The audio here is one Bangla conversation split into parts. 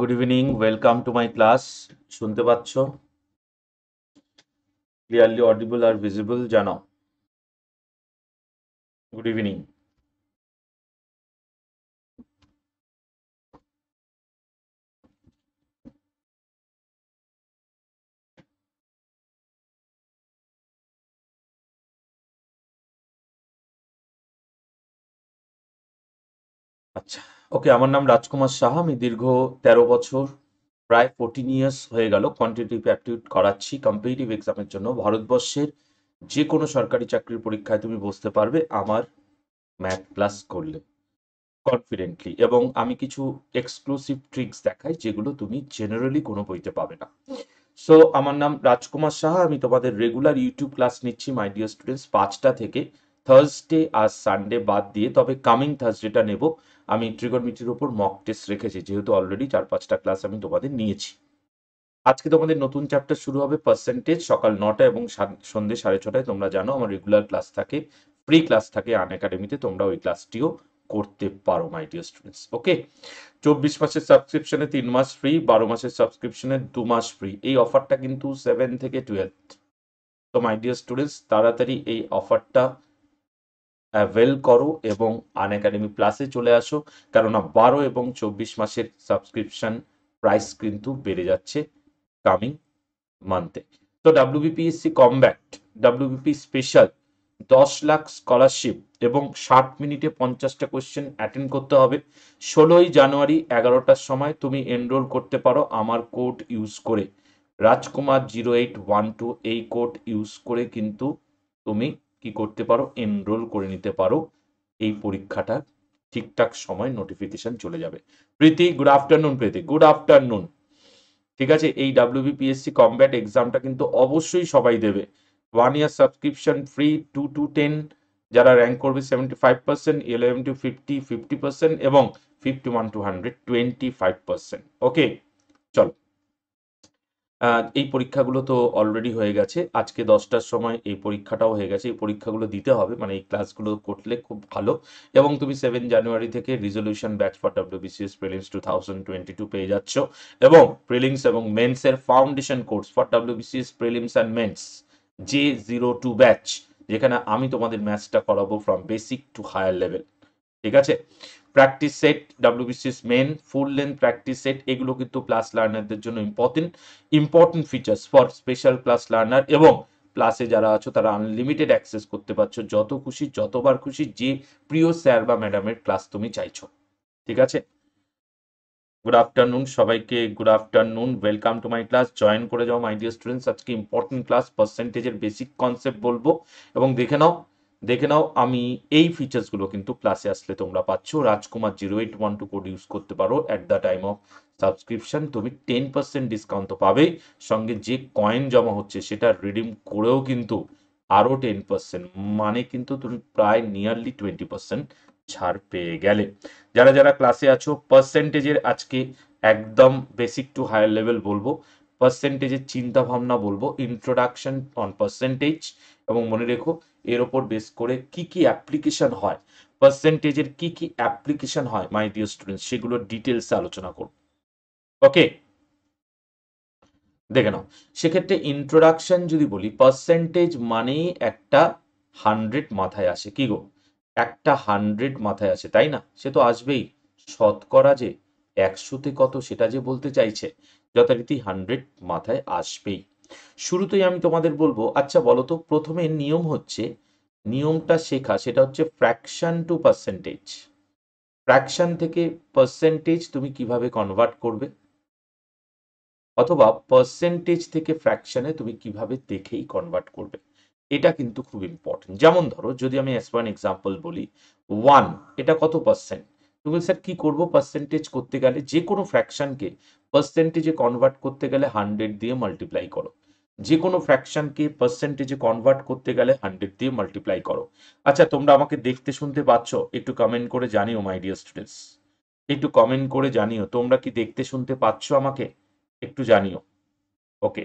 Good evening welcome to my class শুনতে পাচ্ছ ক্লিয়ারলি অডিবল আর ভিজিবল জানো গুড ইভিনিং আচ্ছা ওকে আমার নাম রাজকুমার সাহা আমি দীর্ঘ তেরো বছর প্রায় ফোরটিন ইয়ার্স হয়ে গেল কন্টিনিউটিভ অ্যাপটিউড করাচ্ছি কম্পিটিটিভ এক্সামের জন্য ভারতবর্ষের যে কোনো সরকারি চাকরির পরীক্ষায় তুমি বসতে পারবে আমার ম্যাথ ক্লাস করলে কনফিডেন্টলি এবং আমি কিছু এক্সক্লুসিভ ট্রিক্স দেখাই যেগুলো তুমি জেনারেলি কোনো বইতে পাবে না সো আমার নাম রাজকুমার সাহা আমি তোমাদের রেগুলার ইউটিউব ক্লাস নিচ্ছি মাই ডিয়ার স্টুডেন্টস পাঁচটা থেকে থার্সডে আর সানডে বাদ দিয়ে তবে কামিং থার্সডেটা নেব আমি মিটির ওপর মক টেস্ট রেখেছি যেহেতু অলরেডি চার পাঁচটা ক্লাস আমি তোমাদের নিয়েছি আজকে তোমাদের নতুন চ্যাপ্টার শুরু হবে পার্সেন্টেজ সকাল নটা এবং সন্ধ্যে সাড়ে ছটায় তোমরা জানো আমার রেগুলার ক্লাস থাকে ফ্রি ক্লাস থাকে আন একাডেমিতে তোমরা ওই ক্লাসটিও করতে পারো মাই ডিয়ার স্টুডেন্টস ওকে চব্বিশ মাসের সাবস্ক্রিপশনে তিন মাস ফ্রি বারো মাসের সাবস্ক্রিপশনে দু মাস ফ্রি এই অফারটা কিন্তু সেভেন থেকে টুয়েলভ তো মাই ডিয়ার স্টুডেন্টস তাড়াতাড়ি এই অফারটা অ্যাভেল করো এবং আন একাডেমি প্লাসে চলে আসো কেননা বারো এবং চব্বিশ মাসের সাবস্ক্রিপশন প্রাইস কিন্তু বেড়ে যাচ্ছে কামিং মান্থে তো ডাব্লিউবিপিএসসি কমব্যাক্ট ডাব্লিউবিপি স্পেশাল দশ লাখ স্কলারশিপ এবং ষাট মিনিটে পঞ্চাশটা কোয়েশ্চেন অ্যাটেন্ড করতে হবে ষোলোই জানুয়ারি এগারোটার সময় তুমি এনরোল করতে পারো আমার কোড ইউজ করে Rajkumar zero eight one two এই কোড ইউজ করে কিন্তু তুমি কি করতে পারো এনরোল করে নিতে পারো এই পরীক্ষাটা ঠিকঠাক সময় নোটিফিকেশন চলে যাবে Priti good afternoon Priti good afternoon ঠিক আছে এই ডাব্লিউবিপিএসসি কম্ব্যাট এক্সামটা কিন্তু অবশ্যই সবাই দেবে one year subscription free two to ten যারা র্যাঙ্ক করবে seventy five percent eleven two fifty fifty percent এবং fifty one two hundred twenty five percent okay চলো এই পরীক্ষাগুলো তো অলরেডি হয়ে গেছে আজকে দশটার সময় এই পরীক্ষাটাও হয়ে গেছে এই পরীক্ষাগুলো দিতে হবে মানে এই ক্লাসগুলো করলে খুব ভালো এবং তুমি সেভেন জানুয়ারি থেকে resolution batch for BCS prelims two thousand twenty two পেয়ে যাচ্ছ এবং প্রিলিমস এবং মেন্সের foundation course for BCS prelims and mains J zero two batch যেখানে আমি তোমাদের ম্যাচটা করাবো from basic to higher level ঠিক আছে practice set WBCS main full length practice set এগুলো কিন্তু প্লাস লার্নারদের জন্য important important features for special class learner এবং ক্লাসে যারা আছো তারা আনলিমিটেড অ্যাক্সেস করতে পারছো যত খুশি যতবার খুশি যে প্রিয় স্যার বা ম্যাডামের ক্লাস তুমি চাইছো ঠিক আছে গুড আফটারনুন সবাইকে good afternoon welcome to my class join করে যাও মাই ডিয়ার স্টুডেন্টস আজকে ইম্পর্টেন্ট ক্লাস পার্সেন্টেজের বেসিক কনসেপ্ট বলবো এবং দেখে নাও দেখে নাও আমি এই ফিচার্সগুলো কিন্তু ক্লাসে আসলে তোমরা পাচ্ছ Rajkumar zero eight one two code use করতে পারো at the time of subscription তুমি টেন পার্সেন্ট ডিসকাউন্ট তো পাবে সঙ্গে যে কয়েন জমা হচ্ছে সেটা রিডিম করেও কিন্তু আরও টেন পার্সেন্ট মানে কিন্তু তুমি প্রায় নিয়ারলি টোয়েন্টি পার্সেন্ট ছাড় পেয়ে গেলে যারা যারা ক্লাসে আছো পার্সেন্টেজের আজকে একদম বেসিক টু হায়ার লেভেল বলবো পার্সেন্টেজের চিন্তা ভাবনা বলবো ইন্ট্রোডাকশন অন পার্সেন্টেজ এবং মনে রেখো এর ওপর বেস করে কি কি অ্যাপ্লিকেশন হয় পার্সেন্টেজের কি কি অ্যাপ্লিকেশন হয় মাই ডিয়ার স্টুডেন্ট সেগুলো ডিটেলসে আলোচনা করব ওকে দেখে নাও সেক্ষেত্রে ইন্ট্রোডাকশন যদি বলি পার্সেন্টেজ মানেই একটা হান্ড্রেড মাথায় আসে কি গো একটা হান্ড্রেড মাথায় আসে তাই না সে তো আসবেই শতকরা যে একশোতে কত সেটা যে বলতে চাইছে যথারীতি হান্ড্রেড মাথায় আসবেই শুরুতেই আমি তোমাদের বলবো আচ্ছা বলো তো প্রথমে নিয়ম হচ্ছে নিয়মটা শেখা সেটা হচ্ছে ফ্র্যাকশন টু পার্সেন্টেজ ফ্র্যাকশন থেকে পার্সেন্টেজ তুমি কিভাবে কনভার্ট করবে অথবা পার্সেন্টেজ থেকে ফ্র্যাকশনে তুমি কিভাবে দেখেই কনভার্ট করবে এটা কিন্তু খুব ইম্পর্টেন্ট যেমন ধরো যদি আমি অ্যাজ ওয়ান এক্সাম্পল বলি ওয়ান এটা কত পার্সেন্ট তুমি স্যার কি করব পার্সেন্টেজ করতে গেলে যে কোনো ফ্র্যাকশনকে পার্সেন্টেজে কনভার্ট করতে গেলে হান্ড্রেড দিয়ে মাল্টিপ্লাই করো যে কোনো ফ্র্যাকশনকে পার্সেন্টেজে কনভার্ট করতে গেলে হান্ড্রেড দিয়ে মাল্টিপ্লাই করো আচ্ছা তোমরা আমাকে দেখতে শুনতে পাচ্ছ একটু কমেন্ট করে জানিও মাই ডিয়ার স্টুডেন্টস একটু কমেন্ট করে জানিও তোমরা কি দেখতে শুনতে পাচ্ছ আমাকে একটু জানিও ওকে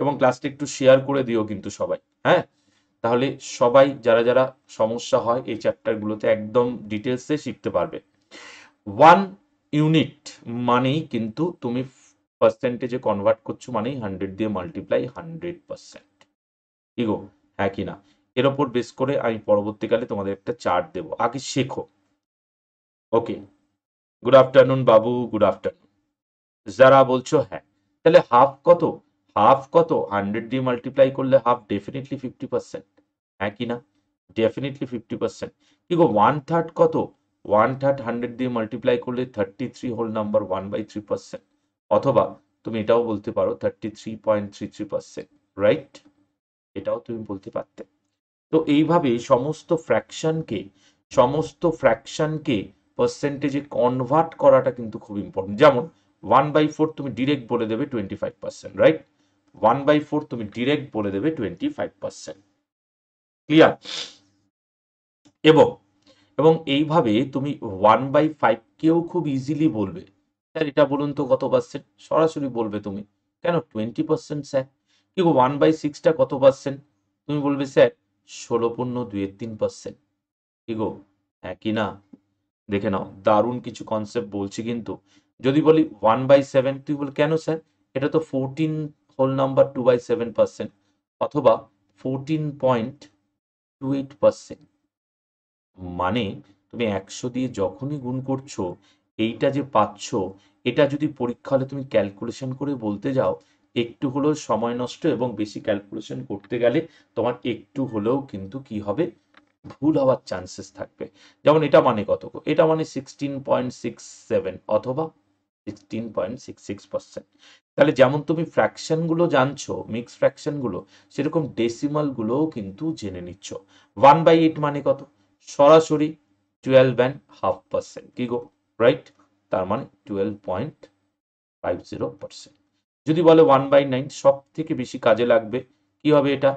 এবং ক্লাসটা একটু শেয়ার করে দিও কিন্তু সবাই হ্যাঁ তাহলে সবাই যারা যারা সমস্যা হয় এই চ্যাপ্টারগুলোতে একদম ডিটেলসে শিখতে পারবে ওয়ান ইউনিট মানেই কিন্তু তুমি পার্সেন্টেজে কনভার্ট করছো মানেই হান্ড্রেড দিয়ে মাল্টিপ্লাই হান্ড্রেড পার্সেন্ট ইগো হ্যাঁ কি না এর ওপর বেস করে আমি পরবর্তীকালে তোমাদের একটা চার্ট দেব আগে শেখো ওকে গুড আফটারনুন বাবু গুড আফটারনুন যারা বলছো হ্যাঁ তাহলে হাফ কত হাফ কত হান্ড্রেড দিয়ে মাল্টিপ্লাই করলে হাফ ডেফিনেটলি ফিফটি পার্সেন্ট হ্যাঁ কি না ডেফিনেটলি ফিফটি পার্সেন্ট কি গো ওয়ান থার্ড কত ওয়ান থার্ড হান্ড্রেড দিয়ে মাল্টিপ্লাই করলে thirty three whole number one by three percent অথবা তুমি এটাও বলতে পারো thirty three point three three percent right এটাও তুমি বলতে পারতে তো এইভাবে সমস্ত ফ্র্যাকশনকে সমস্ত ফ্র্যাকশনকে পার্সেন্টেজে কনভার্ট করাটা কিন্তু খুব ইম্পর্টেন্ট যেমন ওয়ান বাই ফোর তুমি ডিরেক্ট বলে দেবে twenty five percent right one by four তুমি ডিরেক্ট বলে দেবে টোয়েন্টি ফাইভ পার্সেন্ট ক্লিয়ার এবং এবং এইভাবে তুমি ওয়ান বাই ফাইভকেও খুব ইজিলি বলবে স্যার এটা বলুন তো কত পার্সেন্ট সরাসরি বলবে তুমি কেন টোয়েন্টি পার্সেন্ট স্যার কি গো ওয়ান বাই সিক্সটা কত পার্সেন্ট তুমি বলবে স্যার ষোলো পূর্ণ দুয়ের তিন পার্সেন্ট কি গো একই না দেখে নাও দারুণ কিছু কনসেপ্ট বলছি কিন্তু যদি বলি ওয়ান বাই সেভেন তুই বল কেন স্যার এটা তো fourteen whole number two by seven percent অথবা fourteen point two eight percent মানে তুমি একশো দিয়ে যখনই গুণ করছো এইটা যে পাচ্ছ এটা যদি পরীক্ষা হলে তুমি ক্যালকুলেশন করে বলতে যাও একটু হলেও সময় নষ্ট এবং বেশি ক্যালকুলেশন করতে গেলে তোমার একটু হলেও কিন্তু কি হবে ভুল হওয়ার চান্সেস থাকবে যেমন এটা মানে কত এটা মানে সিক্সটিন পয়েন্ট সিক্স সেভেন অথবা sixteen point six six percent তাহলে যেমন তুমি ফ্র্যাকশনগুলো জানছো মিক্স ফ্র্যাকশনগুলো সেরকম ডেসিমালগুলোও কিন্তু জেনে নিচ্ছ ওয়ান বাই এইট মানে কত সরাসরি টুয়েলভ অ্যান্ড হাফ পার্সেন্ট কি গো রাইট তার মানে twelve point five zero percent যদি বলে ওয়ান বাই নাইন সব থেকে বেশি কাজে লাগবে কি হবে এটা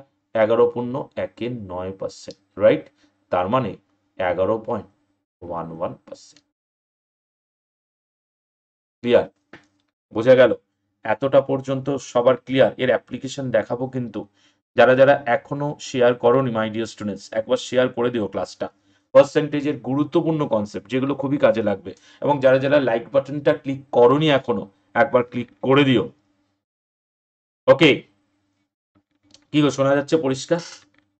এগারো পূর্ণ একে নয় পার্সেন্ট রাইট তার মানে এগারো point one one percent clear বোঝা গেল এতটা পর্যন্ত সবার ক্লিয়ার এর অ্যাপ্লিকেশন দেখাবো কিন্তু যারা যারা এখনো শেয়ার করনি মাই ডিয়ার স্টুডেন্টস একবার শেয়ার করে দিও ক্লাসটা পার্সেন্টেজের গুরুত্বপূর্ণ কনসেপ্ট যেগুলো খুবই কাজে লাগবে এবং যারা যারা লাইক বাটনটা ক্লিক করনি এখনো একবার ক্লিক করে দিও ওকে কি গো শোনা যাচ্ছে পরিষ্কার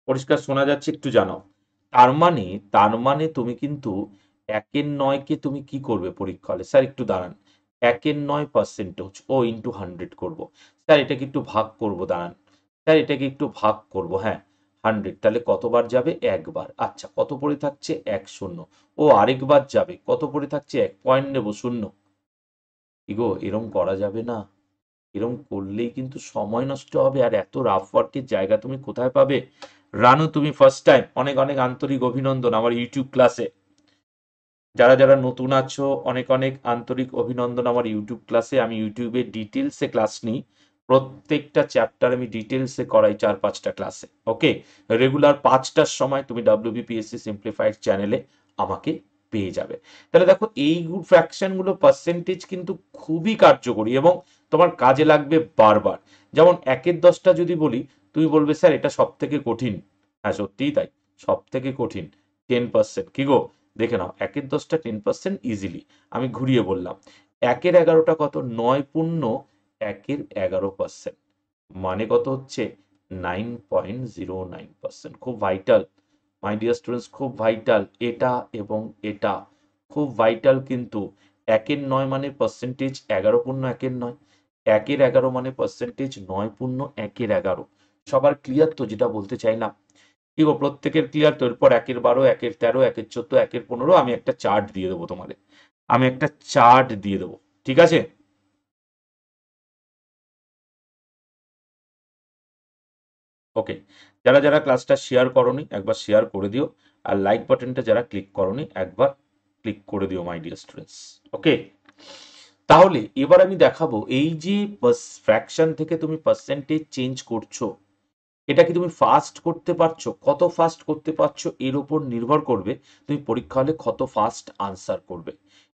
পরিষ্কার শোনা যাচ্ছে একটু জানাও তার মানে তার মানে তুমি কিন্তু একের নয়কে তুমি কি করবে পরীক্ষা হলে স্যার একটু দাঁড়ান একের নয় পার্সেন্টেজ ও ইন্টু হান্ড্রেড করবো স্যার এটাকে একটু ভাগ করবো দাঁড়ান স্যার এটাকে একটু ভাগ করবো হ্যাঁ হান্ড্রেড তাহলে কতবার যাবে একবার আচ্ছা কত পরে থাকছে এক শূন্য ও আরেকবার যাবে কত পরে থাকছে এক পয়েন্ট নেব শূন্য ইগো এরম করা যাবে না এরম করলেই কিন্তু সময় নষ্ট হবে আর এত রাফ ওয়ার্কের জায়গা তুমি কোথায় পাবে রানু তুমি ফার্স্ট টাইম অনেক অনেক আন্তরিক অভিনন্দন আমার ইউটিউব ক্লাসে যারা যারা নতুন আছো অনেক অনেক আন্তরিক অভিনন্দন আমার ইউটিউব ক্লাসে আমি ইউটিউবে ডিটেলসে ক্লাস নিই প্রত্যেকটা চ্যাপ্টার আমি ডিটেলসে করাই চার পাঁচটা ক্লাসে ওকে রেগুলার পাঁচটার সময় তুমি ডাব্লিউবিপিএসসি সিম্পলিফাইড চ্যানেলে আমাকে পেয়ে যাবে তাহলে দেখো এই ফ্র্যাকশনগুলো পার্সেন্টেজ কিন্তু খুবই কার্যকরী এবং তোমার কাজে লাগবে বারবার যেমন একের দশটা যদি বলি তুমি বলবে স্যার এটা সব থেকে কঠিন হ্যাঁ সত্যিই তাই সব থেকে কঠিন টেন পার্সেন্ট কি গো দেখে নাও একের দশটা টেন পার্সেন্ট ইজিলি আমি ঘুরিয়ে বললাম একের এগারোটা কত নয় পূর্ণ একের এগারো পার্সেন্ট মানে কত হচ্ছে nine point zero nine percent খুব ভাইটাল মাই ডিয়ার স্টুডেন্টস খুব ভাইটাল এটা এবং এটা খুব ভাইটাল কিন্তু একের নয় মানে পার্সেন্টেজ এগারো পূর্ণ একের নয় একের এগারো মানে পার্সেন্টেজ নয় পূর্ণ একের এগারো সবার ক্লিয়ার তো যেটা বলতে চাই না কি গো প্রত্যেকের ক্লিয়ার তো এরপর একের বারো একের তেরো একের চোদ্দ একের পনেরো আমি একটা চার্ট দিয়ে দেবো তোমাদের আমি একটা চার্ট দিয়ে দেবো ঠিক আছে ওকে যারা যারা ক্লাসটা শেয়ার করনি একবার শেয়ার করে দিও আর লাইক বাটনটা যারা ক্লিক করনি একবার ক্লিক করে দিও মাই ডিয়ার স্টুডেন্টস ওকে তাহলে এবার আমি দেখাবো এই যে ফ্র্যাকশন থেকে তুমি পার্সেন্টেজ চেঞ্জ করছো এটা কি তুমি ফাস্ট করতে পারছো কত ফাস্ট করতে পারছো এর ওপর নির্ভর করবে তুমি পরীক্ষা হলে কত ফাস্ট আনসার করবে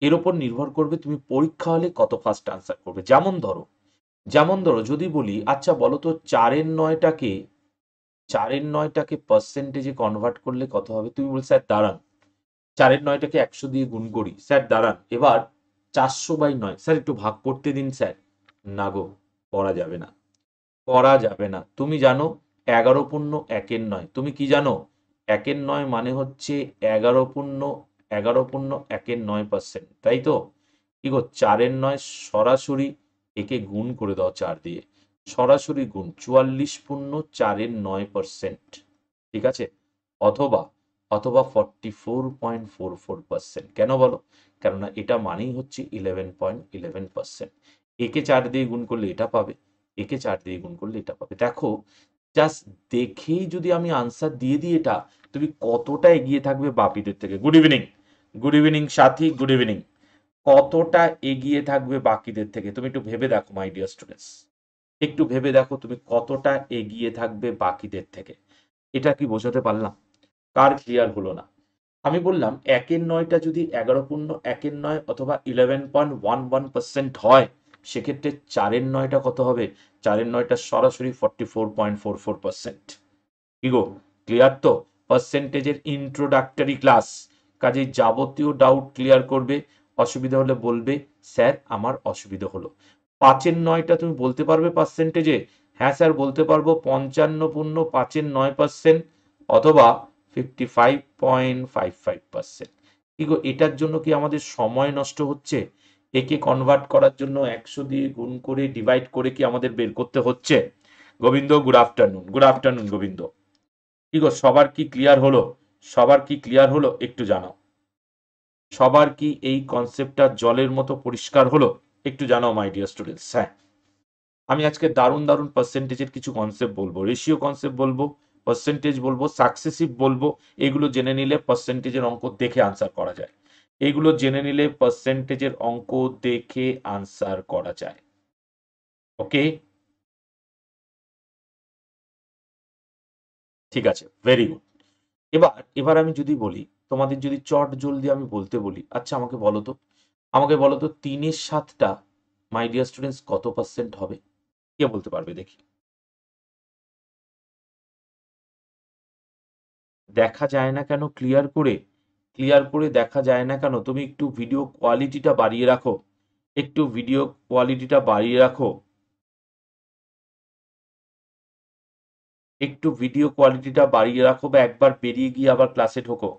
এর ওপর নির্ভর করবে তুমি পরীক্ষা হলে কত ফাস্ট আনসার করবে যেমন ধরো যেমন ধরো যদি বলি আচ্ছা বলো তো চারের নয়টাকে চারের নয়টাকে পার্সেন্টেজে কনভার্ট করলে কত হবে তুমি বল স্যার দাঁড়ান চারের নয়টাকে একশো দিয়ে গুণ করি স্যার দাঁড়ান এবার চারশো বাই নয় স্যার একটু ভাগ করতে দিন স্যার না গো করা যাবে না করা যাবে না তুমি জানো এগারো পূর্ণ একের নয় তুমি কি জানো একের নয় মানে হচ্ছে এগারো পূর্ণ এগারো পূর্ণ একের নয় পার্সেন্ট তাই তো কি গো চারের নয় সরাসরি একে গুণ করে দাও চার দিয়ে সরাসরি গুণ চুয়াল্লিশ পূর্ণ চারের নয় পার্সেন্ট ঠিক আছে অথবা অথবা forty four point four four percent কেন বলো কেননা এটা মানেই হচ্ছে ইলেভেন পয়েন্ট ইলেভেন পার্সেন্ট একে চার দিয়ে গুণ করলে এটা পাবে একে চার দিয়ে গুণ করলে এটা পাবে দেখো জাস্ট দেখেই যদি আমি আনসার দিয়ে দিই এটা তুমি কতটা এগিয়ে থাকবে বাপিদের থেকে good evening good evening Sathi good evening কতটা এগিয়ে থাকবে বাকিদের থেকে তুমি একটু ভেবে দেখো মাই ডিয়ার স্টুডেন্টস একটু ভেবে দেখো তুমি কতটা এগিয়ে থাকবে বাকিদের থেকে এটা কি বোঝাতে পারলাম কার ক্লিয়ার হলো না আমি বললাম একের নয়টা যদি এগারো পূর্ণ একের নয় অথবা eleven point one one percent হয় সেক্ষেত্রে চারের নয়টা কত হবে চারের নয়টা সরাসরি forty four point four four percent কি গো ক্লিয়ার তো পার্সেন্টেজের ইন্ট্রোডাক্টরি ক্লাস কাজে যাবতীয় ডাউট ক্লিয়ার করবে অসুবিধা হলে বলবে স্যার আমার অসুবিধা হলো পাঁচের নয়টা তুমি বলতে পারবে পার্সেন্টেজে হ্যাঁ স্যার বলতে পারবো পঞ্চান্ন পূর্ণ পাঁচের নয় পার্সেন্ট অথবা fifty five point five five percent কিন্তু এটার জন্য কি আমাদের সময় নষ্ট হচ্ছে একে কনভার্ট করার জন্য একশো দিয়ে গুণ করে ডিভাইড করে কি আমাদের বের করতে হচ্ছে Gobinda good afternoon good afternoon Gobinda কি গো সবার কি ক্লিয়ার হলো সবার কি ক্লিয়ার হলো একটু জানাও সবার কি এই কনসেপ্টটা জলের মতো পরিষ্কার হলো একটু জানাও মাই ডিয়ার স্টুডেন্টস হ্যাঁ আমি আজকে দারুণ দারুণ পার্সেন্টেজের কিছু কনসেপ্ট বলবো রেশিও কনসেপ্ট বলবো পার্সেন্টেজ বলবো সাকসেসিভ বলবো এগুলো জেনে নিলে পার্সেন্টেজের অঙ্ক দেখে আনসার করা যায় এগুলো জেনে নিলে পার্সেন্টেজের অঙ্ক দেখে আনসার করা যায় ওকে ঠিক আছে ভেরি গুড এবার এবার আমি যদি বলি তোমাদের যদি চট জলদি আমি বলতে বলি আচ্ছা আমাকে বলো তো আমাকে বলো তো তিনের সাতটা মাই ডিয়ার স্টুডেন্টস কত পার্সেন্ট হবে কে বলতে পারবে দেখি দেখা যায় না কেন ক্লিয়ার করে ক্লিয়ার করে দেখা যায় না কেন তুমি একটু ভিডিও কোয়ালিটিটা বাড়িয়ে রাখো একটু ভিডিও কোয়ালিটিটা বাড়িয়ে রাখো একটু ভিডিও কোয়ালিটিটা বাড়িয়ে রাখো বা একবার বেরিয়ে গিয়ে আবার ক্লাসে ঢোকো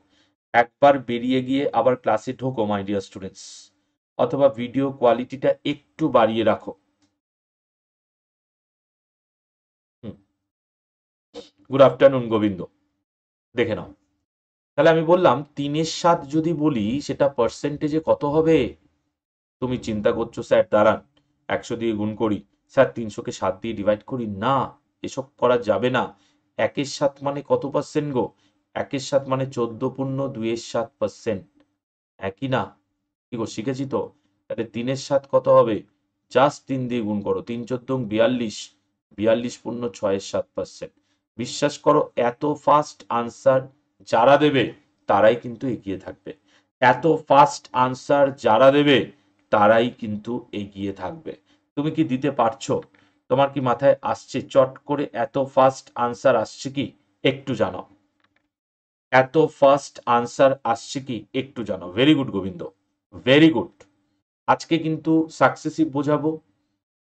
একবার বেরিয়ে গিয়ে আবার ক্লাসে ঢোকো মাই ডিয়ার স্টুডেন্টস অথবা ভিডিও কোয়ালিটিটা একটু বাড়িয়ে রাখো গুড আফটারনুন গোবিন্দ দেখে নাও তাহলে আমি বললাম তিনের সাত যদি বলি সেটা পার্সেন্টেজে কত হবে তুমি চিন্তা করছো স্যার দাঁড়ান একশো দিয়ে গুণ করি স্যার তিনশোকে সাত দিয়ে ডিভাইড করি না এসব করা যাবে না একের সাত মানে কত পার্সেন্ট গো একের সাত মানে চোদ্দ পূর্ণ দুইয়ের সাত পার্সেন্ট একই না কি গো শিখেছি তো তাহলে তিনের সাত কত হবে জাস্ট তিন দিয়ে গুণ করো তিন চোদ্দ বিয়াল্লিশ বিয়াল্লিশ পূর্ণ ছয়ের সাত পার্সেন্ট বিশ্বাস করো এত ফাস্ট আনসার যারা দেবে তারাই কিন্তু এগিয়ে থাকবে এত ফাস্ট আনসার যারা দেবে তারাই কিন্তু এগিয়ে থাকবে তুমি কি দিতে পারছো তোমার কি মাথায় আসছে চট করে এত ফাস্ট আনসার আসছে কি একটু জানো এত ফাস্ট আনসার আসছে কি একটু জানো very good Gobinda very good আজকে কিন্তু সাকসেসিভ বোঝাবো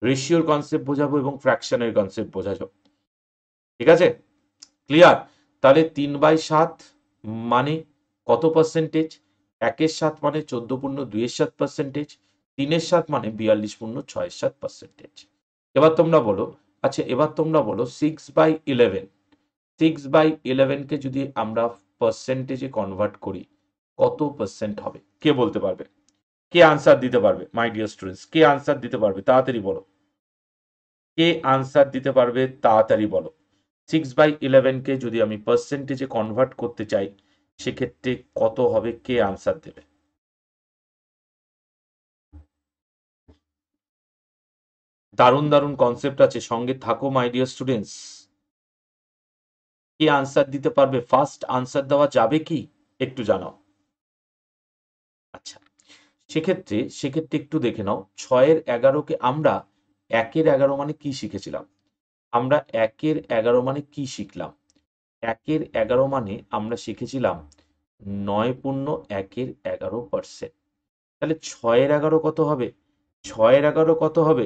রেশিওর কনসেপ্ট বোঝাবো এবং ফ্র্যাকশনের কনসেপ্ট বোঝাবো ঠিক আছে ক্লিয়ার তাহলে তিন বাই সাত মানে কত পার্সেন্টেজ একের সাত মানে চোদ্দ পূর্ণ দুইয়ের সাত পার্সেন্টেজ তিনের সাত মানে বিয়াল্লিশ পূর্ণ ছয়ের সাত পার্সেন্টেজ এবার তোমরা বলো আচ্ছা এবার তোমরা বলো six by eleven six by ইলেভেনকে যদি আমরা পার্সেন্টেজে কনভার্ট করি কত পার্সেন্ট হবে কে বলতে পারবে কে আনসার দিতে পারবে মাই ডিয়ার স্টুডেন্টস কে আনসার দিতে পারবে তাড়াতাড়ি বলো কে আনসার দিতে পারবে তাড়াতাড়ি বলো সিক্স বাই ইলেভেনকে যদি আমি পার্সেন্টেজে কনভার্ট করতে চাই সেক্ষেত্রে কত হবে কে আনসার দেবে দারুণ দারুণ কনসেপ্ট আছে সঙ্গে থাকো মাই ডিয়ার স্টুডেন্টস কে আনসার দিতে পারবে ফার্স্ট আনসার দেওয়া যাবে কি একটু জানাও আচ্ছা সেক্ষেত্রে সেক্ষেত্রে একটু দেখে নাও ছয়ের এগারোকে আমরা একের এগারো মানে কি শিখেছিলাম আমরা একের এগারো মানে কি শিখলাম একের এগারো মানে আমরা শিখেছিলাম নয় পূর্ণ একের এগারো পার্সেন্ট তাহলে ছয়ের এগারো কত হবে ছয়ের এগারো কত হবে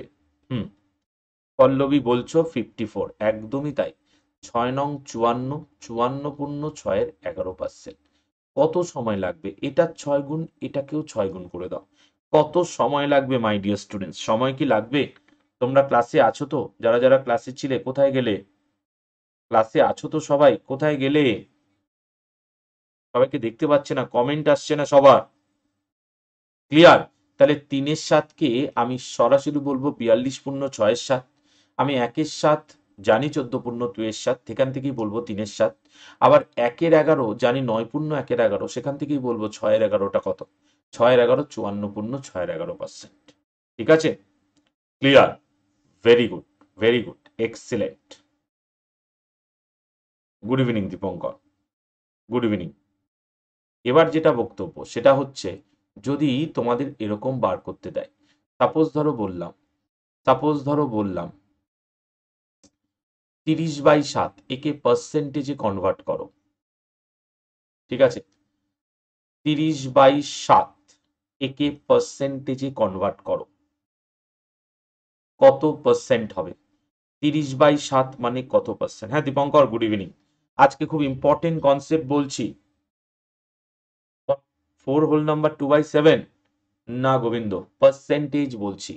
হুম পল্লবী বলছো ফিফটি ফোর একদমই তাই ছয় নং চুয়ান্ন চুয়ান্ন পূর্ণ ছয়ের এগারো পার্সেন্ট কত সময় লাগবে এটা ছয় গুণ এটাকেও ছয় গুণ করে দাও কত সময় লাগবে মাই ডিয়ার স্টুডেন্টস সময় কি লাগবে তোমরা ক্লাসে আছো তো যারা যারা ক্লাসে ছিলে কোথায় গেলে ক্লাসে আছো তো সবাই কোথায় গেলে সবাইকে দেখতে পাচ্ছে না কমেন্ট আসছে না সবার ক্লিয়ার তাহলে তিনের সাতকে আমি সরাসরি বলবো বিয়াল্লিশ পূর্ণ ছয়ের সাত আমি একের সাত জানি চোদ্দ পূর্ণ দুয়ের সাত সেখান থেকেই বলবো তিনের সাত আবার একের এগারো জানি নয় পূর্ণ একের এগারো সেখান থেকেই বলবো ছয়ের এগারোটা কত ছয়ের এগারো চুয়ান্ন পূর্ণ ছয়ের এগারো পার্সেন্ট ঠিক আছে clear very good very good excellent good evening Dipankar good evening এবার যেটা বক্তব্য সেটা হচ্ছে যদি তোমাদের এরকম বার করতে দেয় সাপোজ ধরো বললাম সাপোজ ধরো বললাম তিরিশ বাই সাত একে পার্সেন্টেজে কনভার্ট করো ঠিক আছে তিরিশ বাই সাত একে পার্সেন্টেজে কনভার্ট করো কত পার্সেন্ট হবে তিরিশ বাই সাত মানে কত পার্সেন্ট হ্যাঁ দীপঙ্কর গুড ইভিনিং আজকে খুব ইম্পর্টেন্ট কনসেপ্ট বলছি four whole number two by seven না গোবিন্দ পার্সেন্টেজ বলছি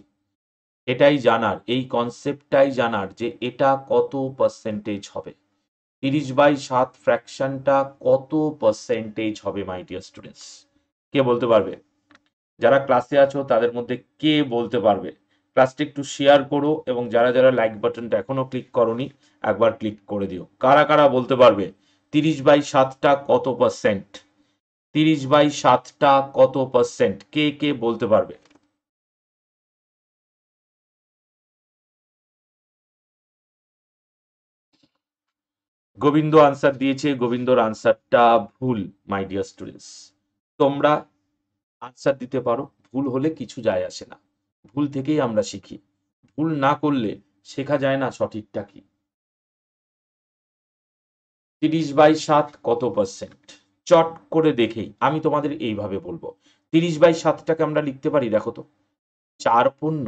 এটাই জানার এই কনসেপ্টটাই জানার যে এটা কত পার্সেন্টেজ হবে তিরিশ বাই সাত ফ্র্যাকশনটা কত পার্সেন্টেজ হবে মাই ডিয়ার স্টুডেন্টস কে বলতে পারবে যারা ক্লাসে আছো তাদের মধ্যে কে বলতে পারবে ক্লাসটি একটু শেয়ার করো এবং যারা যারা লাইক বাটনটা এখনো ক্লিক করনি একবার ক্লিক করে দিও কারা কারা বলতে পারবে তিরিশ বাই সাতটা কত পার্সেন্ট তিরিশ বাই সাতটা কত পার্সেন্ট কে কে বলতে পারবে গোবিন্দ আনসার দিয়েছে গোবিন্দর আনসারটা ভুল মাই ডিয়ার স্টুডেন্টস তোমরা আনসার দিতে পারো ভুল হলে কিছু যায় আসে না ভুল থেকেই আমরা শিখি ভুল না করলে শেখা যায় না সঠিকটা কি তিরিশ বাই সাত কত পার্সেন্ট চট করে দেখেই আমি তোমাদের এইভাবে বলবো তিরিশ বাই সাতটাকে আমরা লিখতে পারি দেখো তো চার পণ্য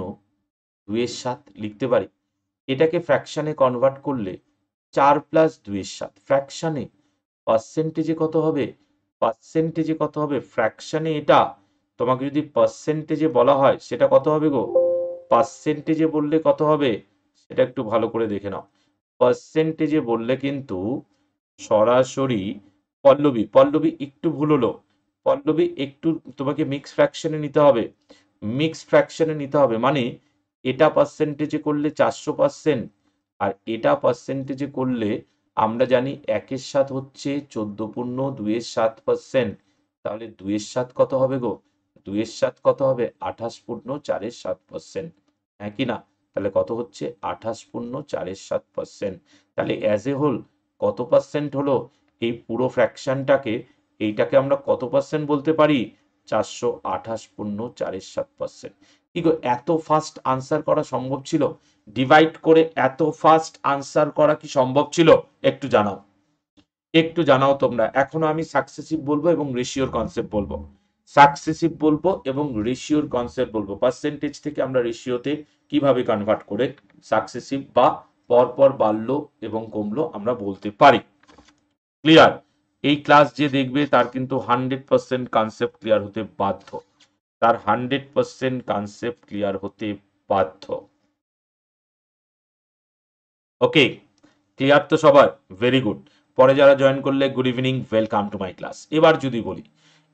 দুয়ের সাত লিখতে পারি এটাকে ফ্র্যাকশানে কনভার্ট করলে চার প্লাস দুইয়ের সাত ফ্র্যাকশানে পার্সেন্টেজে কত হবে পার্সেন্টেজে কত হবে ফ্র্যাকশানে এটা তোমাকে যদি পার্সেন্টেজে বলা হয় সেটা কত হবে গো পার্সেন্টেজে বললে কত হবে সেটা একটু ভালো করে দেখে নাও পার্সেন্টেজে বললে কিন্তু সরাসরি পল্লবী পল্লবী একটু ভুল হলো পল্লবী একটু তোমাকে মিক্স ফ্র্যাকশানে নিতে হবে মিক্স ফ্র্যাকশানে নিতে হবে মানে এটা পার্সেন্টেজে করলে চারশো পার্সেন্ট আর এটা পার্সেন্টেজে করলে আমরা জানি একের সাত হচ্ছে চোদ্দ পূর্ণ দুইয়ের সাত পার্সেন্ট তাহলে দুইয়ের সাত কত হবে গো দুইয়ের সাত কত হবে আঠাশ পূর্ণ চারের সাত পার্সেন্ট হ্যাঁ কি না তাহলে কত হচ্ছে আঠাশ পূর্ণ চারের সাত পার্সেন্ট তাহলে অ্যাজ এ হোল কত পার্সেন্ট হলো এই পুরো ফ্র্যাকশনটাকে এইটাকে আমরা কত পার্সেন্ট বলতে পারি চারশো আঠাশ পূর্ণ চারের সাত পার্সেন্ট কি এত ফাস্ট আনসার করা সম্ভব ছিল ডিভাইড করে এত ফাস্ট আনসার করা কি সম্ভব ছিল একটু জানাও একটু জানাও তোমরা এখনো আমি সাকসেসিভ বলবো এবং রেশিওর কনসেপ্ট বলবো সাকসেসিভ বলবো এবং রেশিওর কনসেপ্ট বলবো পার্সেন্টেজ থেকে আমরা রেশিওতে কিভাবে কনভার্ট করে সাকসেসিভ বা পরপর বাড়লো এবং কমলো আমরা বলতে পারি ক্লিয়ার এই ক্লাস যে দেখবে তার কিন্তু হান্ড্রেড পার্সেন্ট কনসেপ্ট ক্লিয়ার হতে বাধ্য তার হান্ড্রেড পার্সেন্ট কনসেপ্ট ক্লিয়ার হতে বাধ্য ওকে ক্লিয়ার তো সবার ভেরি গুড পরে যারা জয়েন করলে good evening welcome to my class এবার যদি বলি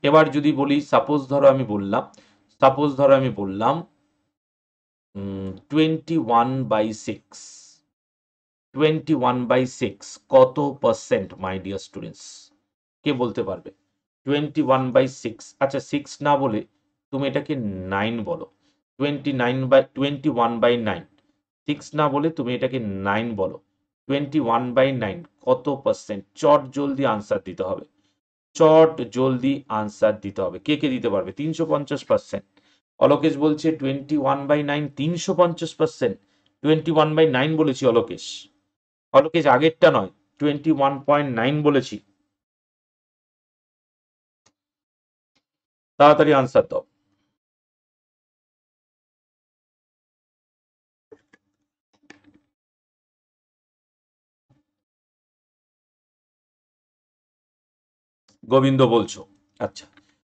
এবার যদি বলি সাপোজ ধরো আমি বললাম সাপোজ ধরো আমি বললাম twenty one by six twenty one by six কত পার্সেন্ট মাই ডিয়ার স্টুডেন্টস কে বলতে পারবে টোয়েন্টি ওয়ান বাই সিক্স আচ্ছা সিক্স না বলে তুমি এটাকে নাইন বলো twenty nine by twenty one by nine six না বলে তুমি এটাকে নাইন বলো টোয়েন্টি ওয়ান বাই নাইন কত পার্সেন্ট চট জলদি আনসার দিতে হবে চট জলদি আনসার দিতে হবে কে কে দিতে পারবে তিনশো পঞ্চাশ পার্সেন্ট অলোকেশ বলছে টোয়েন্টি ওয়ান বাই নাইন তিনশো পঞ্চাশ percent twenty one by nine বলেছি অলোকেশ অলোকেশ আগেরটা নয় টোয়েন্টি ওয়ান পয়েন্ট নাইন বলেছি তাড়াতাড়ি আনসার দাও গোবিন্দ বলছো আচ্ছা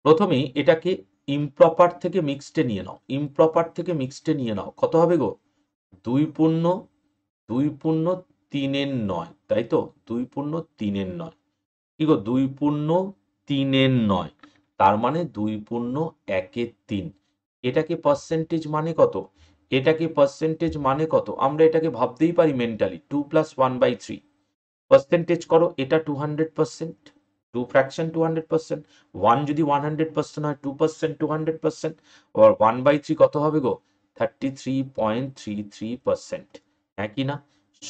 প্রথমেই এটাকে ইমপ্রপার থেকে মিক্সডে নিয়ে নাও ইমপ্রপার থেকে মিক্সডে নিয়ে নাও কত হবে গো দুই পূর্ণ দুই পূর্ণ তিনের নয় তাই তো দুই পূর্ণ তিনের নয় কি গো দুই পূর্ণ তিনের নয় তার মানে দুই পূর্ণ একের তিন এটাকে পার্সেন্টেজ মানে কত এটাকে পার্সেন্টেজ মানে কত আমরা এটাকে ভাবতেই পারি mentally two plus one by three percentage করো এটা two hundred percent two fraction two hundred percent one যদি ওয়ান হান্ড্রেড পার্সেন্ট হয় two percent two hundred percent or one by three কত হবে গো thirty three point three three percent হ্যাঁ কি না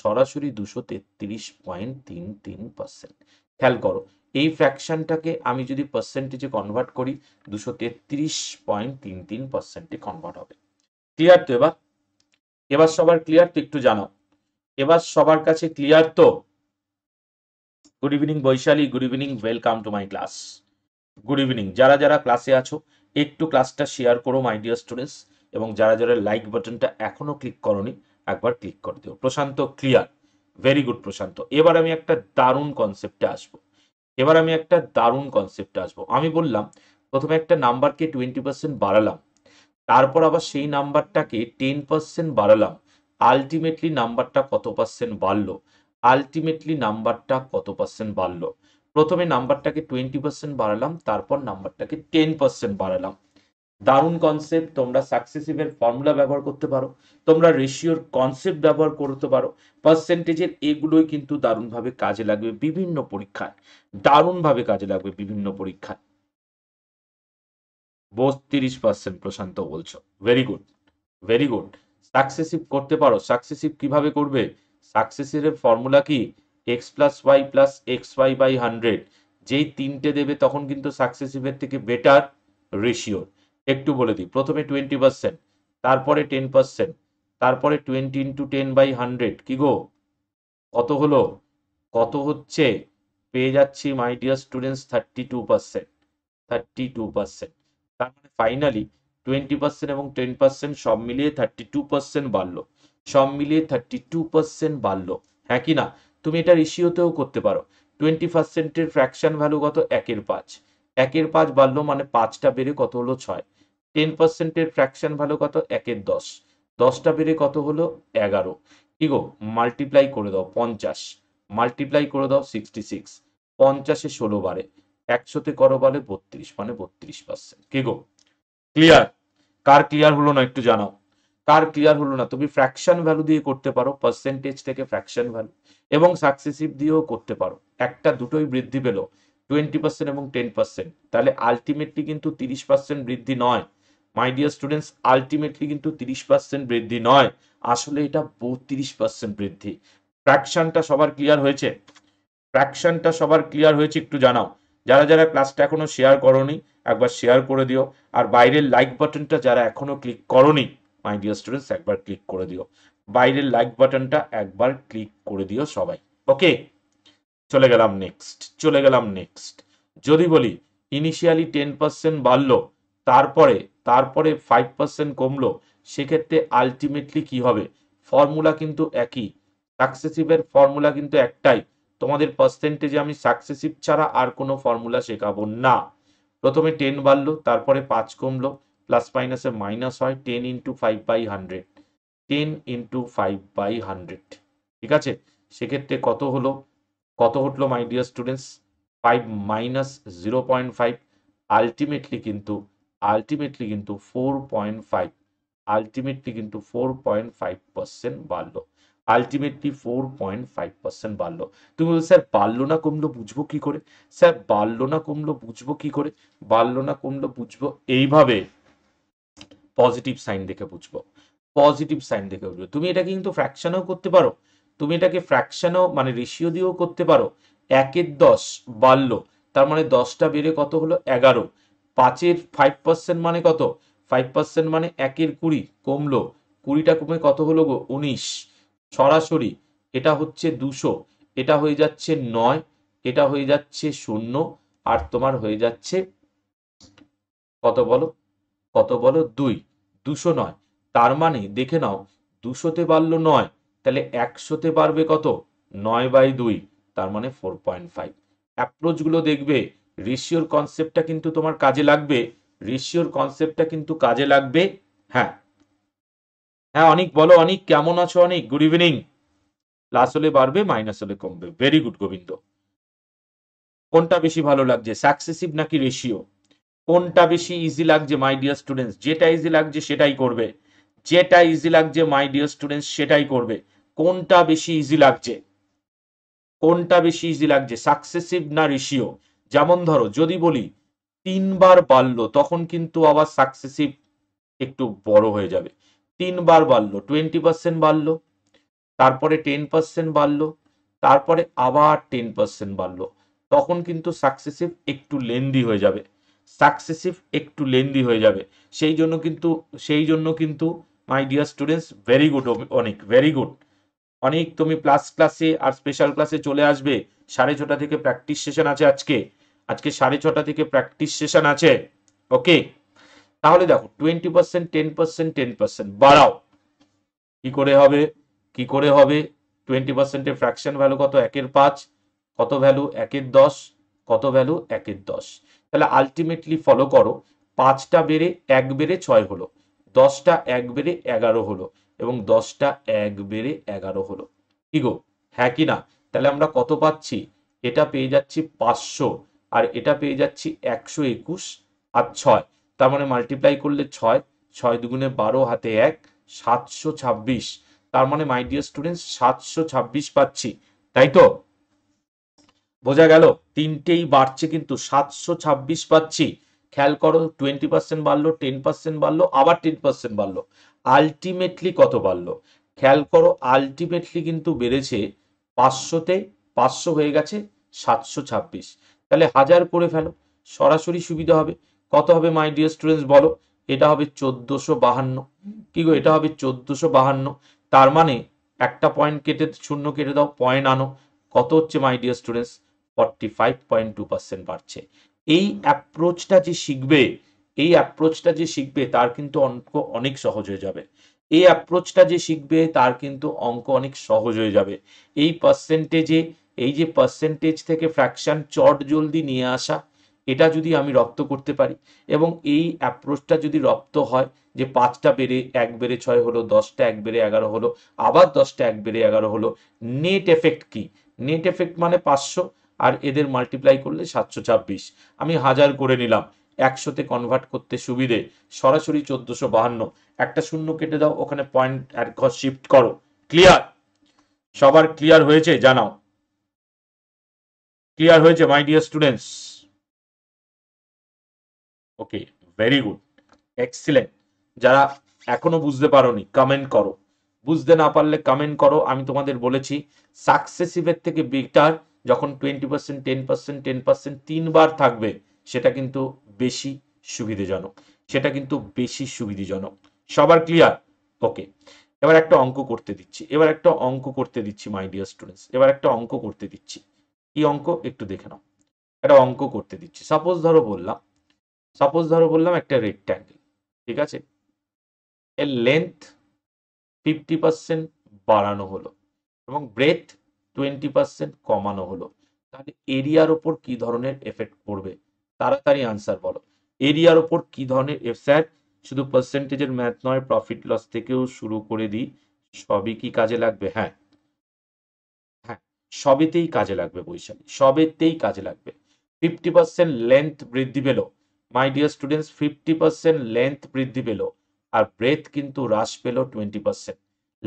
সরাসরি দুশো তেত্রিশ পয়েন্ট তিন তিন পার্সেন্ট খেয়াল করো এই ফ্র্যাকশনটাকে আমি যদি পার্সেন্টেজে কনভার্ট করি দুশো তেত্রিশ পয়েন্ট তিন তিন পার্সেন্টে কনভার্ট হবে ক্লিয়ার তো এবার এবার সবার ক্লিয়ার তো একটু জানাও এবার সবার কাছে ক্লিয়ার তো good evening Baishali good evening welcome to my class good evening যারা যারা ক্লাসে আছো একটু ক্লাসটা শেয়ার করো মাই ডিয়ার স্টুডেন্টস এবং যারা যারা লাইক বাটনটা এখনো ক্লিক করনি একবার ক্লিক করে দিও Prashanta clear very good Prashanta এবার আমি একটা দারুণ কনসেপ্টে আসব এবার আমি একটা দারুণ কনসেপ্টে আসব আমি বললাম প্রথমে একটা নাম্বারকে টোয়েন্টি পার্সেন্ট বাড়ালাম তারপর আবার সেই নাম্বারটাকে টেন পার্সেন্ট বাড়ালাম আলটিমেটলি নাম্বারটা কত পার্সেন্ট বাড়লো আলটিমেটলি নাম্বারটা কত পার্সেন্ট বাড়লো প্রথমে নাম্বারটাকে টোয়েন্টি পার্সেন্ট বাড়ালাম তারপর নাম্বারটাকে টেন পার্সেন্ট বাড়ালাম দারুণ কনসেপ্ট তোমরা সাকসেসিভের ফর্মুলা ব্যবহার করতে পারো তোমরা রেশিওর কনসেপ্ট ব্যবহার করতে পারো পার্সেন্টেজের এগুলোই কিন্তু দারুণভাবে কাজে লাগবে বিভিন্ন পরীক্ষায় দারুণভাবে কাজে লাগবে বিভিন্ন পরীক্ষায় বত্রিশ পার্সেন্ট প্রশান্ত বলছো very good very good successive করতে পারো সাকসেসিভ কিভাবে করবে সাকসেসের ফর্মুলা কি x plus y plus x y by hundred যেই তিনটে দেবে তখন কিন্তু সাকসেসিভের থেকে বেটার রেশিও একটু বলে দিই প্রথমে টোয়েন্টি পার্সেন্ট তারপরে টেন পার্সেন্ট তারপরে twenty into ten by hundred কি গো কত হলো কত হচ্ছে পেয়ে যাচ্ছি my dear students thirty two percent thirty two percent তার মানে ফাইনালি টোয়েন্টি পার্সেন্ট এবং টেন পার্সেন্ট সব মিলিয়ে থার্টি টু পার্সেন্ট বাড়লো সব মিলিয়ে থার্টি টু পার্সেন্ট বাড়লো হ্যাঁ কি না তুমি এটা রেশিওতেও করতে পারো টোয়েন্টি পার্সেন্টের ফ্র্যাকশন ভ্যালু কত একের পাঁচ একের পাঁচ বাড়লো মানে পাঁচটা বেড়ে কত হলো ছয় টেন পার্সেন্টের ফ্র্যাকশন ভ্যালু কত একের দশ দশটা বেড়ে কত হলো এগারো কি গো মাল্টিপ্লাই করে দাও পঞ্চাশ মাল্টিপ্লাই করে দাও সিক্সটি সিক্স পঞ্চাশে ষোলো বারে একশোতে করো বলে বত্রিশ মানে বত্রিশ পার্সেন্ট কি গো ক্লিয়ার কার ক্লিয়ার হলো না একটু জানাও কার ক্লিয়ার হলো না তুমি ফ্র্যাকশন ভ্যালু দিয়ে করতে পারো পার্সেন্টেজ থেকে ফ্র্যাকশন ভ্যালু এবং সাকসেসিভ দিয়েও করতে পারো একটা দুটোই বৃদ্ধি পেলো টোয়েন্টি পার্সেন্ট এবং টেন পার্সেন্ট তাহলে আলটিমেটলি কিন্তু তিরিশ পার্সেন্ট বৃদ্ধি নয় মাই ডিয়ার স্টুডেন্টস আলটিমেটলি কিন্তু তিরিশ পার্সেন্ট বৃদ্ধি নয় আসলে এটা বত্রিশ পার্সেন্ট বৃদ্ধি ফ্র্যাকশনটা সবার ক্লিয়ার হয়েছে ফ্র্যাকশনটা সবার ক্লিয়ার হয়েছে একটু জানাও যারা যারা ক্লাসটা এখনো শেয়ার করনি একবার শেয়ার করে দিও আর বাইরের লাইক বাটনটা যারা এখনো ক্লিক করনি মাই ডিয়ার স্টুডেন্টস একবার ক্লিক করে দিও বাইরের লাইক বাটনটা একবার ক্লিক করে দিও সবাই ওকে চলে গেলাম নেক্সট চলে গেলাম নেক্সট যদি বলি ইনিশিয়ালি টেন পার্সেন্ট বাড়লো তারপরে তারপরে ফাইভ পার্সেন্ট কমলো সেক্ষেত্রে আলটিমেটলি কি হবে ফর্মুলা কিন্তু একই সাকসেসিভের ফর্মুলা কিন্তু একটাই তোমাদের পার্সেন্টেজে আমি সাকসেসিভ ছাড়া আর কোনো ফর্মুলা শেখাবো না প্রথমে টেন বাড়লো তারপরে পাঁচ কমলো প্লাস মাইনাসে মাইনাস হয় ten into five by hundred ten into five by hundred ঠিক আছে সেক্ষেত্রে কত হলো কত হটলো my dear students five minus zero point five ultimately কিন্তু আলটিমেটলি কিন্তু ফোর পয়েন্ট ফাইভ আলটিমেটলি কিন্তু ফোর পয়েন্ট ফাইভ পার্সেন্ট বাড়লো ultimately four point five percent বাড়লো তুমি বলছো স্যার বাড়লো না কমলো বুঝবো কি করে স্যার বাড়লো না কমলো বুঝবো কি করে বাড়লো না কমলো বুঝবো এইভাবে পজিটিভ সাইন দেখে বুঝবো পজিটিভ সাইন দেখে বুঝবো তুমি এটাকে কিন্তু ফ্র্যাকশনও করতে পারো তুমি এটাকে ফ্র্যাকশনও মানে রেশিও দিয়েও করতে পারো একের দশ বাড়লো তার মানে দশটা বেড়ে কত হলো এগারো পাঁচের ফাইভ পার্সেন্ট মানে কত ফাইভ পার্সেন্ট মানে একের কুড়ি কমলো কুড়িটা কমে কত হলো গো উনিশ সরাসরি এটা হচ্ছে দুশো এটা হয়ে যাচ্ছে নয় এটা হয়ে যাচ্ছে শূন্য আর তোমার হয়ে যাচ্ছে কত বলো কত বলো দুই দুশো নয় তার মানে দেখে নাও দুশোতে বাড়লো নয় তাহলে একশোতে বাড়বে কত নয় বাই দুই তার মানে ফোর পয়েন্ট ফাইভ অ্যাপ্রোচগুলো দেখবে রেশিওর কনসেপ্টটা কিন্তু তোমার কাজে লাগবে রেশিওর কনসেপ্টটা কিন্তু কাজে লাগবে হ্যাঁ হ্যাঁ অনেক বলো অনেক কেমন আছো অনেক গুড ইভিনিং প্লাস হলে বাড়বে মাইনাস হলে কমবে ভেরি গুড গোবিন্দ কোনটা বেশি ভালো লাগছে সাকসেসিভ নাকি রেশিও কোনটা বেশি ইজি লাগছে মাই ডিয়ার স্টুডেন্টস যেটা ইজি লাগছে সেটাই করবে যেটা ইজি লাগছে মাই ডিয়ার স্টুডেন্টস সেটাই করবে কোনটা বেশি ইজি লাগছে কোনটা বেশি ইজি লাগছে সাকসেসিভ না রেশিও যেমন ধরো যদি বলি তিনবার বাড়লো তখন কিন্তু আবার সাকসেসিভ একটু বড় হয়ে যাবে তিনবার বাড়লো টোয়েন্টি পার্সেন্ট বাড়লো তারপরে টেন পার্সেন্ট বাড়লো তারপরে আবার টেন পার্সেন্ট বাড়লো তখন কিন্তু সাকসেসিভ একটু লেন্দি হয়ে যাবে সাকসেসিভ একটু লেন্দি হয়ে যাবে সেই জন্য কিন্তু সেই জন্য কিন্তু my dear students very good অনেক ভেরি গুড অনেক তুমি প্লাস ক্লাসে আর স্পেশাল ক্লাসে চলে আসবে সাড়ে ছটা থেকে প্র্যাকটিস সেশন আছে আজকে আজকে সাড়ে ছটা থেকে প্র্যাকটিস সেশন আছে ওকে তাহলে দেখো twenty percent ten percent ten percent বাড়াও কি করে হবে কি করে হবে টোয়েন্টি পার্সেন্টের ফ্র্যাকশন ভ্যালু কত একের পাঁচ কত ভ্যালু একের দশ কত ভ্যালু একের দশ তাহলে আলটিমেটলি ফলো করো পাঁচটা বেড়ে এক বেড়ে ছয় হলো দশটা এক বেড়ে এগারো হলো এবং দশটা এক বেড়ে এগারো হলো কি গো হ্যাঁ কি না তাহলে আমরা কত পাচ্ছি এটা পেয়ে যাচ্ছি পাঁচশো আর এটা পেয়ে যাচ্ছি একশো একুশ আর ছয় তার মানে মাল্টিপ্লাই করলে ছয় ছয় দুগুণে বারো হাতে এক সাতশো ছাব্বিশ তার মানে মাই ডিয়ার স্টুডেন্ট সাতশো ছাব্বিশ পাচ্ছি তাই তো বোঝা গেল তিনটেই বাড়ছে কিন্তু সাতশো ছাব্বিশ পাচ্ছি খেয়াল করো টোয়েন্টি পার্সেন্ট বাড়লো টেন পার্সেন্ট বাড়লো আবার টেন পার্সেন্ট বাড়লো আলটিমেটলি কত বাড়লো খেয়াল করো আলটিমেটলি কিন্তু বেড়েছে পাঁচশোতে পাঁচশো হয়ে গেছে সাতশো ছাব্বিশ তাহলে হাজার করে ফেলো সরাসরি সুবিধা হবে কত হবে মাই ডিয়ার স্টুডেন্টস বলো এটা হবে চোদ্দোশো বাহান্ন কি গো এটা হবে চোদ্দোশো বাহান্ন তার মানে একটা পয়েন্ট কেটে শূন্য কেটে দাও পয়েন্ট আনো কত হচ্ছে my dear students forty five point two percent বাড়ছে এই অ্যাপ্রোচটা যে শিখবে এই অ্যাপ্রোচটা যে শিখবে তার কিন্তু অঙ্ক অনেক সহজ হয়ে যাবে এই অ্যাপ্রোচটা যে শিখবে তার কিন্তু অঙ্ক অনেক সহজ হয়ে যাবে এই পার্সেন্টেজে এই যে পার্সেন্টেজ থেকে ফ্র্যাকশন চট জলদি নিয়ে আসা এটা যদি আমি রপ্ত করতে পারি এবং এই অ্যাপ্রোচটা যদি রপ্ত হয় যে পাঁচটা বেড়ে এক বেড়ে ছয় হলো দশটা এক বেড়ে এগারো হলো আবার দশটা এক বেড়ে এগারো হলো নেট এফেক্ট কি নেট এফেক্ট মানে পাঁচশো আর এদের মাল্টিপ্লাই করলে সাতশো ছাব্বিশ আমি হাজার করে নিলাম একশোতে কনভার্ট করতে সুবিধে সরাসরি চোদ্দশো বাহান্ন একটা শূন্য কেটে দাও ওখানে পয়েন্ট এক ঘর শিফট করো ক্লিয়ার সবার ক্লিয়ার হয়েছে জানাও ক্লিয়ার হয়েছে my dear students okay very good excellent যারা এখনো বুঝতে পারোনি কমেন্ট করো বুঝতে না পারলে কমেন্ট করো আমি তোমাদের বলেছি সাকসেসিভের থেকে বেটার যখন twenty percent ten percent ten percent তিনবার থাকবে সেটা কিন্তু বেশি সুবিধাজনক সেটা কিন্তু বেশি সুবিধাজনক সবার ক্লিয়ার ওকে এবার একটা অঙ্ক করতে দিচ্ছি এবার একটা অঙ্ক করতে দিচ্ছি মাই ডিয়ার স্টুডেন্টস এবার একটা অঙ্ক করতে দিচ্ছি কি অঙ্ক একটু দেখে নাও একটা অঙ্ক করতে দিচ্ছি সাপোজ ধরো বললাম সাপোজ ধরো বললাম একটা রেক্ট্যাঙ্গেল ঠিক আছে এর লেন্থ ফিফটি পার্সেন্ট বাড়ানো হলো এবং ব্রেথ টোয়েন্টি পার্সেন্ট কমানো হলো তাহলে এরিয়ার ওপর কি ধরনের এফেক্ট পড়বে তাড়াতাড়ি আনসার বলো এরিয়ার ওপর কি ধরনের এফেক্ট শুধু পার্সেন্টেজের ম্যাথ নয় প্রফিট লস থেকেও শুরু করে দিই সবই কি কাজে লাগবে হ্যাঁ হ্যাঁ সবেতেই কাজে লাগবে বৈশালী সবেতেই কাজে লাগবে ফিফটি পার্সেন্ট লেন্থ বৃদ্ধি পেল my dear students fifty percent length বৃদ্ধি পেল আর ব্রেথ কিন্তু হ্রাস পেল টোয়েন্টি পার্সেন্ট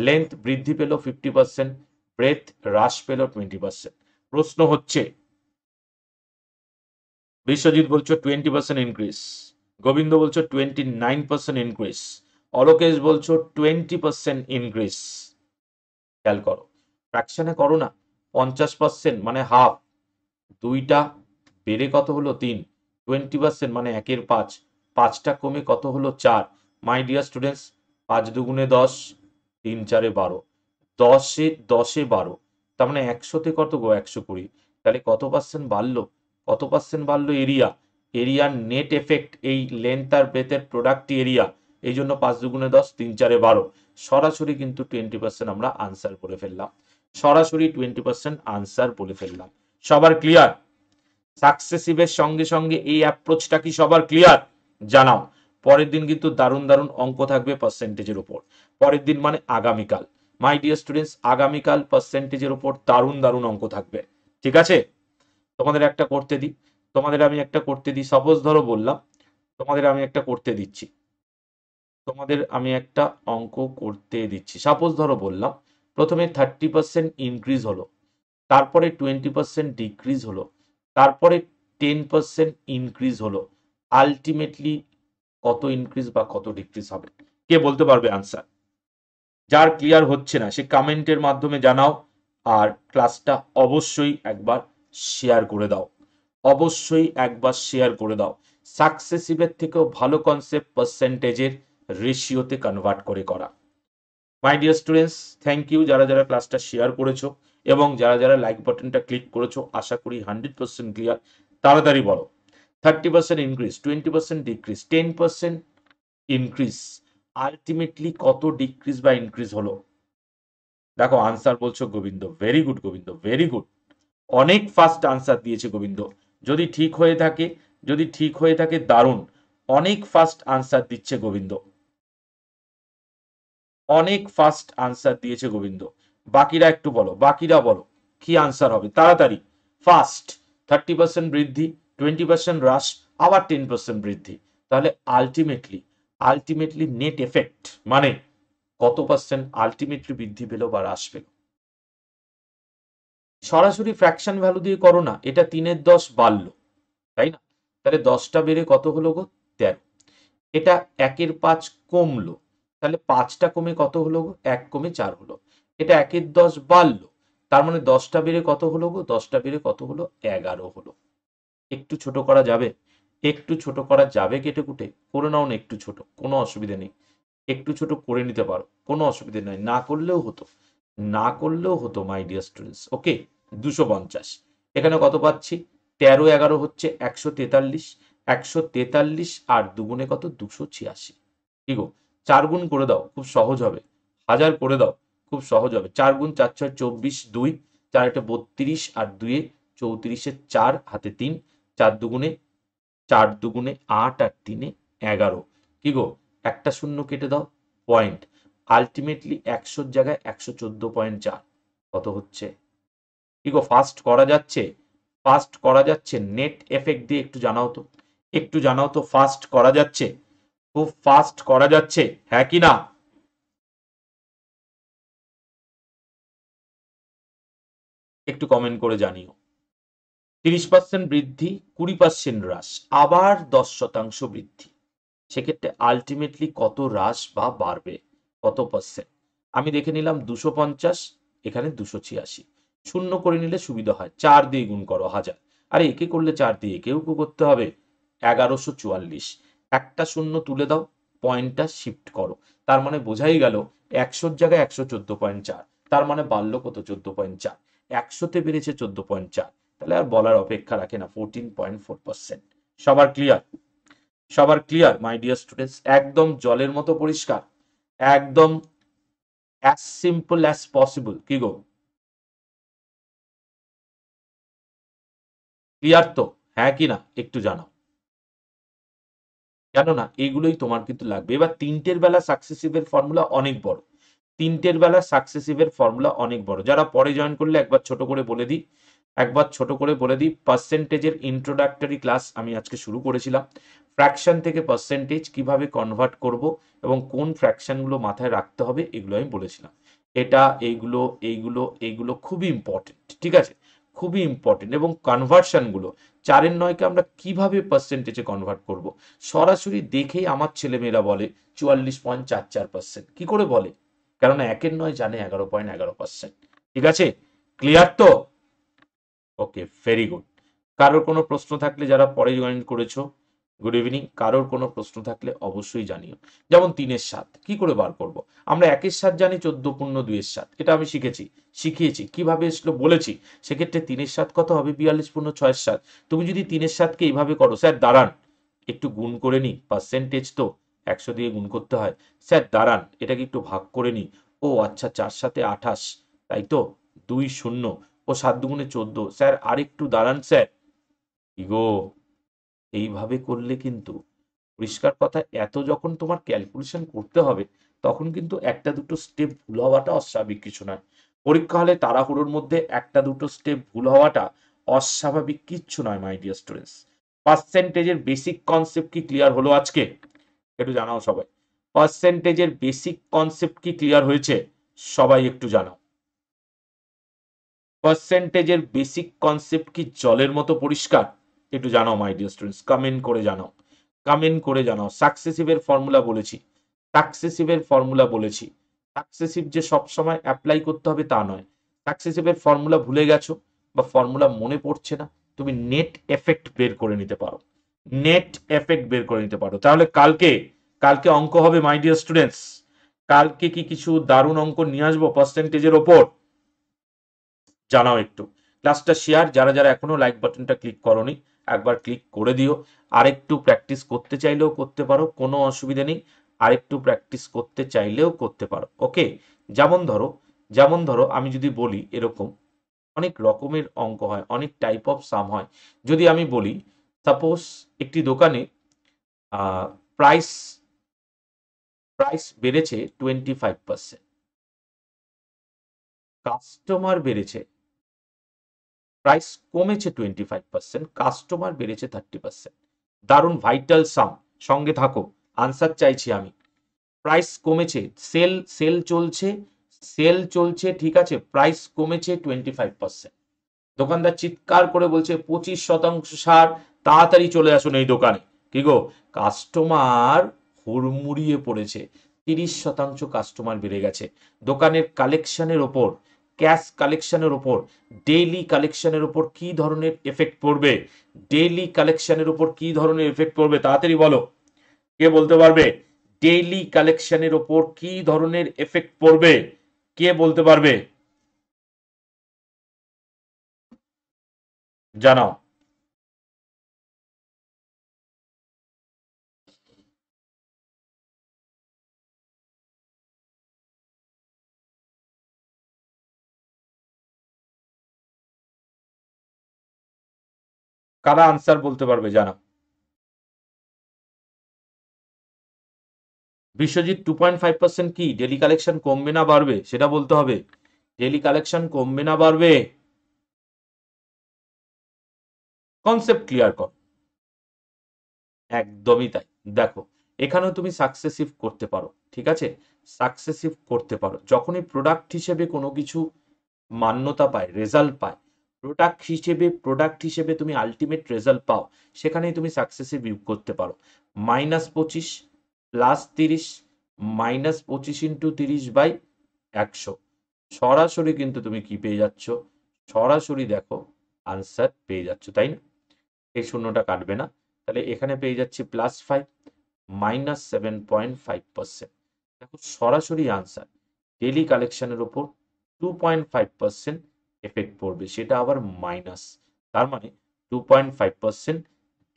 লেন্থ বৃদ্ধি পেল ফিফটি পার্সেন্ট ব্রেথ হ্রাস পেল টোয়েন্টি পার্সেন্ট প্রশ্ন হচ্ছে বিশ্বজিৎ বলছো টোয়েন্টি পার্সেন্ট ইনক্রিজ গোবিন্দ বলছো twenty nine percent increase Alokesh বলছো টোয়েন্টি পার্সেন্ট ইনক্রিজ খেয়াল করো ফ্র্যাকশনে করো না পঞ্চাশ পার্সেন্ট মানে হাফ দুইটা বেড়ে কত হলো তিন টোয়েন্টি পার্সেন্ট মানে একের পাঁচ পাঁচটা কমে কত হলো চার মাই ডিয়ার স্টুডেন্টস পাঁচ দুগুণে দশ তিন চারে বারো দশে দশে বারো তার মানে একশোতে কত গো একশো কুড়ি তাহলে কত পার্সেন্ট বাড়লো কত পার্সেন্ট বাড়লো এরিয়া এরিয়ার নেট এফেক্ট এই লেন্থ আর ব্রেথের প্রোডাক্ট এরিয়া এই জন্য পাঁচ দুগুণে দশ তিন চারে বারো সরাসরি কিন্তু টোয়েন্টি পার্সেন্ট আমরা আনসার বলে ফেললাম সরাসরি টোয়েন্টি পার্সেন্ট আনসার বলে ফেললাম সবার ক্লিয়ার সাকসেসিভের সঙ্গে সঙ্গে এই অ্যাপ্রোচটা কি সবার ক্লিয়ার জানাও পরের দিন কিন্তু দারুণ দারুণ অঙ্ক থাকবে পার্সেন্টেজের উপর পরের দিন মানে আগামীকাল মাই ডিয়ার স্টুডেন্টস আগামীকাল পার্সেন্টেজের উপর দারুণ দারুণ অঙ্ক থাকবে ঠিক আছে তোমাদের একটা করতে দিই তোমাদের আমি একটা করতে দিই সাপোজ ধরো বললাম তোমাদের আমি একটা করতে দিচ্ছি তোমাদের আমি একটা অঙ্ক করতে দিচ্ছি সাপোজ ধরো বললাম প্রথমে থার্টি পার্সেন্ট ইনক্রিজ হলো তারপরে টোয়েন্টি পার্সেন্ট ডিক্রিজ হলো তারপরে টেন পার্সেন্ট ইনক্রিজ হলো আলটিমেটলি কত ইনক্রিজ বা কত ডিক্রিজ হবে কে বলতে পারবে আনসার যার ক্লিয়ার হচ্ছে না সে কমেন্টের মাধ্যমে জানাও আর ক্লাসটা অবশ্যই একবার শেয়ার করে দাও অবশ্যই একবার শেয়ার করে দাও সাকসেসিভের থেকেও ভালো কনসেপ্ট পার্সেন্টেজের রেশিওতে কনভার্ট করে করা my dear students thank you যারা যারা ক্লাসটা শেয়ার করেছো এবং যারা যারা লাইক বাটনটা ক্লিক করেছো আশা করি হান্ড্রেড পার্সেন্ট ক্লিয়ার তাড়াতাড়ি বলো thirty percent increase twenty percent decrease ten percent increase ultimately কত ডিক্রিজ বা ইনক্রিজ হলো দেখো আনসার বলছো Gobinda very good Gobinda very good অনেক ফাস্ট আনসার দিয়েছে গোবিন্দ যদি ঠিক হয়ে থাকে যদি ঠিক হয়ে থাকে দারুণ অনেক ফাস্ট আনসার দিচ্ছে গোবিন্দ অনেক ফাস্ট আনসার দিয়েছে গোবিন্দ বাকিরা একটু বলো বাকিরা বলো কি আনসার হবে তাড়াতাড়ি ফাস্ট থার্টি পার্সেন্ট বৃদ্ধি টোয়েন্টি পার্সেন্ট হ্রাস আবার টেন পার্সেন্ট বৃদ্ধি তাহলে আলটিমেটলি আলটিমেটলি নেট এফেক্ট মানে কত পার্সেন্ট আলটিমেটলি বৃদ্ধি পেল বা হ্রাস পেল সরাসরি ফ্র্যাকশন ভ্যালু দিয়ে করো না এটা তিনের দশ বাড়ল তাই না তাহলে দশটা বেড়ে কত হলো গো তেরো এটা একের পাঁচ কমলো তাহলে পাঁচটা কমে কত হলো গো এক কমে চার হলো এটা একের দশ বাড়লো তার মানে দশটা বেড়ে কত হলো গো দশটা বেড়ে কত হলো এগারো হলো একটু ছোট করা যাবে একটু ছোট করা যাবে কেটে কুটে করে নাও না একটু ছোট কোনো অসুবিধা নেই একটু ছোট করে নিতে পারো কোনো অসুবিধা নেই না করলেও হতো না করলেও হতো মাই ডিয়ার স্টুডেন্টস ওকে দুশো পঞ্চাশ এখানে কত পাচ্ছি তেরো এগারো হচ্ছে একশো তেতাল্লিশ একশো তেতাল্লিশ আর দুগুণে কত দুশো ছিয়াশি ঠিক চার গুণ করে দাও খুব সহজ হবে হাজার করে দাও খুব সহজ হবে চার গুণ চার ছয় চব্বিশ দুই চার একটা বত্রিশ আর দুয়ে চৌত্রিশে চার হাতে তিন চার দুগুণে চার দুগুণে আট আর তিনে এগারো কি গো একটা শূন্য কেটে দাও পয়েন্ট আলটিমেটলি একশোর জায়গায় একশো চোদ্দ পয়েন্ট চার কত হচ্ছে কি গো ফাস্ট করা যাচ্ছে ফাস্ট করা যাচ্ছে নেট এফেক্ট দিয়ে একটু জানাও তো একটু জানাও তো ফাস্ট করা যাচ্ছে খুব ফাস্ট করা যাচ্ছে হ্যাঁ কি না একটু কমেন্ট করে জানিও তিরিশ পার্সেন্ট বৃদ্ধি কুড়ি পার্সেন্ট হ্রাস আবার দশ শতাংশ বৃদ্ধি সেক্ষেত্রে আলটিমেটলি কত হ্রাস বা বাড়বে কত পার্সেন্ট আমি দেখে নিলাম দুশো পঞ্চাশ এখানে দুশো ছিয়াশি শূন্য করে নিলে সুবিধা হয় চার দিয়ে গুণ করো হাজার আরে একে করলে চার দিয়ে একেও করতে হবে এগারোশো চুয়াল্লিশ একটা শূন্য তুলে দাও পয়েন্টটা শিফট করো তার মানে বোঝাই গেল একশোর জায়গায় একশো চোদ্দ পয়েন্ট চার তার মানে বাড়লো কত চোদ্দ পয়েন্ট চার একশোতে বেড়েছে চোদ্দ পয়েন্ট চার তাহলে আর বলার অপেক্ষা রাখে না ফোরটিন পয়েন্ট ফোর পার্সেন্ট সবার ক্লিয়ার সবার ক্লিয়ার মাই ডিয়ার স্টুডেন্টস একদম জলের মতো পরিষ্কার একদম অ্যাজ সিম্পল অ্যাজ পসিবল কি গো ক্লিয়ার তো হ্যাঁ কি না একটু জানাও কেননা এগুলোই তোমার কিন্তু লাগবে এবার তিনটের বেলা সাকসেসিভের ফর্মুলা অনেক বড় তিনটের বেলা সাকসেসিভের ফর্মুলা অনেক বড় যারা পরে জয়েন করলে একবার ছোট করে বলে দিই একবার ছোট করে বলে দিই পার্সেন্টেজের ইন্ট্রোডাক্টরি ক্লাস আমি আজকে শুরু করেছিলাম ফ্র্যাকশন থেকে পার্সেন্টেজ কিভাবে কনভার্ট করব এবং কোন ফ্র্যাকশনগুলো মাথায় রাখতে হবে এগুলো আমি বলেছিলাম এটা এইগুলো এইগুলো এইগুলো খুবই ইম্পর্টেন্ট ঠিক আছে খুবই ইম্পর্টেন্ট এবং কনভার্সনগুলো চারের নয়কে আমরা কিভাবে পার্সেন্টেজে কনভার্ট করব। সরাসরি দেখেই আমার ছেলেমেয়েরা বলে চুয়াল্লিশ পয়েন্ট চার চার পার্সেন্ট কী করে বলে কেননা একের নয় জানে এগারো পয়েন্ট এগারো পার্সেন্ট ঠিক আছে ক্লিয়ার তো ওকে ভেরি গুড কারোর কোনো প্রশ্ন থাকলে যারা পরে জয়েন করেছো গুড ইভিনিং কারোর কোনো প্রশ্ন থাকলে অবশ্যই জানিও যেমন তিনের সাত কি করে বার করব। আমরা একের সাত জানি চোদ্দ পূর্ণ দুইয়ের সাত এটা আমি শিখেছি শিখিয়েছি কিভাবে এসলো বলেছি সেক্ষেত্রে তিনের সাত কত হবে বিয়াল্লিশ পূর্ণ ছয়ের সাত তুমি যদি তিনের সাতকে এইভাবে করো স্যার দাঁড়ান একটু গুণ করে নিই পার্সেন্টেজ তো একশো দিয়ে গুণ করতে হয় স্যার দাঁড়ান এটাকে একটু ভাগ করে নিই ও আচ্ছা চার সাথে আঠাশ তাই তো দুই শূন্য ও সাত দুগুণে চোদ্দ স্যার আরেকটু দাঁড়ান স্যার ইগো এইভাবে করলে কিন্তু পরিষ্কার কথা এত যখন তোমার ক্যালকুলেশন করতে হবে তখন কিন্তু একটা দুটো স্টেপ ভুল হওয়াটা অস্বাভাবিক কিছু নয় পরীক্ষা হলে তাড়াহুড়োর মধ্যে একটা দুটো স্টেপ ভুল হওয়াটা অস্বাভাবিক কিচ্ছু নয় মাই ডিয়ার স্টুডেন্টস পার্সেন্টেজের বেসিক কনসেপ্ট কি ক্লিয়ার হলো আজকে একটু জানাও সবাই পার্সেন্টেজের বেসিক কনসেপ্ট কি ক্লিয়ার হয়েছে সবাই একটু জানাও পার্সেন্টেজের বেসিক কনসেপ্ট কি জলের মতো পরিষ্কার একটু জানাও মাই ডিয়ার স্টুডেন্টস কমেন্ট করে জানাও কমেন্ট করে জানাও সাকসেসিভের ফর্মুলা বলেছি সাকসেসিভের ফর্মুলা বলেছি সাকসেসিভ যে সবসময় অ্যাপ্লাই করতে হবে তা নয় সাকসেসিভের ফর্মুলা ভুলে গেছো বা ফর্মুলা মনে পড়ছে না তুমি নেট এফেক্ট বের করে নিতে পারো নেট এফেক্ট বের করে নিতে পারো তাহলে কালকে কালকে অঙ্ক হবে মাই ডিয়ার স্টুডেন্টস কালকে কি কিছু দারুণ অঙ্ক নিয়ে আসবো পার্সেন্টেজের ওপর জানাও একটু ক্লাসটা শেয়ার যারা যারা এখনো লাইক বাটনটা ক্লিক করনি একবার ক্লিক করে দিও আরেকটু প্র্যাকটিস করতে চাইলেও করতে পারো কোনো অসুবিধা নেই আরেকটু প্র্যাকটিস করতে চাইলেও করতে পারো ওকে যেমন ধরো যেমন ধরো আমি যদি বলি এরকম অনেক রকমের অঙ্ক হয় অনেক টাইপ অফ সাম হয় যদি আমি বলি সাপোজ একটি দোকানে প্রাইস প্রাইস বেড়েছে টোয়েন্টি ফাইভ পার্সেন্ট কাস্টমার বেড়েছে প্রাইস কমেছে টোয়েন্টি ফাইভ পার্সেন্ট কাস্টমার বেড়েছে থার্টি পার্সেন্ট দারুণ ভাইটাল সাম সঙ্গে থাকো আনসার চাইছি আমি প্রাইস কমেছে সেল সেল চলছে সেল চলছে ঠিক আছে প্রাইস কমেছে টোয়েন্টি ফাইভ পার্সেন্ট দোকানদার চিৎকার করে বলছে পঁচিশ শতাংশ সার তাড়াতাড়ি চলে আসুন এই দোকানে কি গো কাস্টমার হুড়মুড়িয়ে পড়েছে তিরিশ শতাংশ কাস্টমার বেড়ে গেছে দোকানের কালেকশনের ওপর ক্যাশ কালেকশনের উপর ডেইলি কালেকশনের উপর কি ধরনের এফেক্ট পড়বে ডেইলি কালেকশনের উপর কি ধরনের এফেক্ট পড়বে তাড়াতাড়ি বলো কে বলতে পারবে ডেইলি কালেকশনের উপর কি ধরনের এফেক্ট পড়বে কে বলতে পারবে জানাও কারা আনসার বলতে পারবে জানা Biswajit two point five percent কি ডেলি কালেকশন কমবে না বাড়বে সেটা বলতে হবে ডেলি কালেকশন কমবে না বাড়বে কনসেপ্ট ক্লিয়ার কর একদমই তাই দেখো এখানেও তুমি সাকসেসিভ করতে পারো ঠিক আছে সাকসেসিভ করতে পারো যখনই প্রোডাক্ট হিসেবে কোনো কিছু মান্যতা পায় রেজাল্ট পায় প্রোডাক্ট হিসেবে প্রোডাক্ট হিসেবে তুমি আলটিমেট রেজাল্ট পাও সেখানেই তুমি সাকসেসে ভিউ করতে পারো মাইনাস পঁচিশ প্লাস তিরিশ মাইনাস পঁচিশ ইন্টু তিরিশ বাই একশো সরাসরি কিন্তু তুমি কি পেয়ে যাচ্ছ সরাসরি দেখো আনসার পেয়ে যাচ্ছ তাই না এই শূন্যটা কাটবে না তাহলে এখানে পেয়ে যাচ্ছি plus five minus seven point five percent দেখো সরাসরি আনসার ডেলি কালেকশনের ওপর two point five percent effect পড়বে সেটা আবার মাইনাস তার মানে two point five percent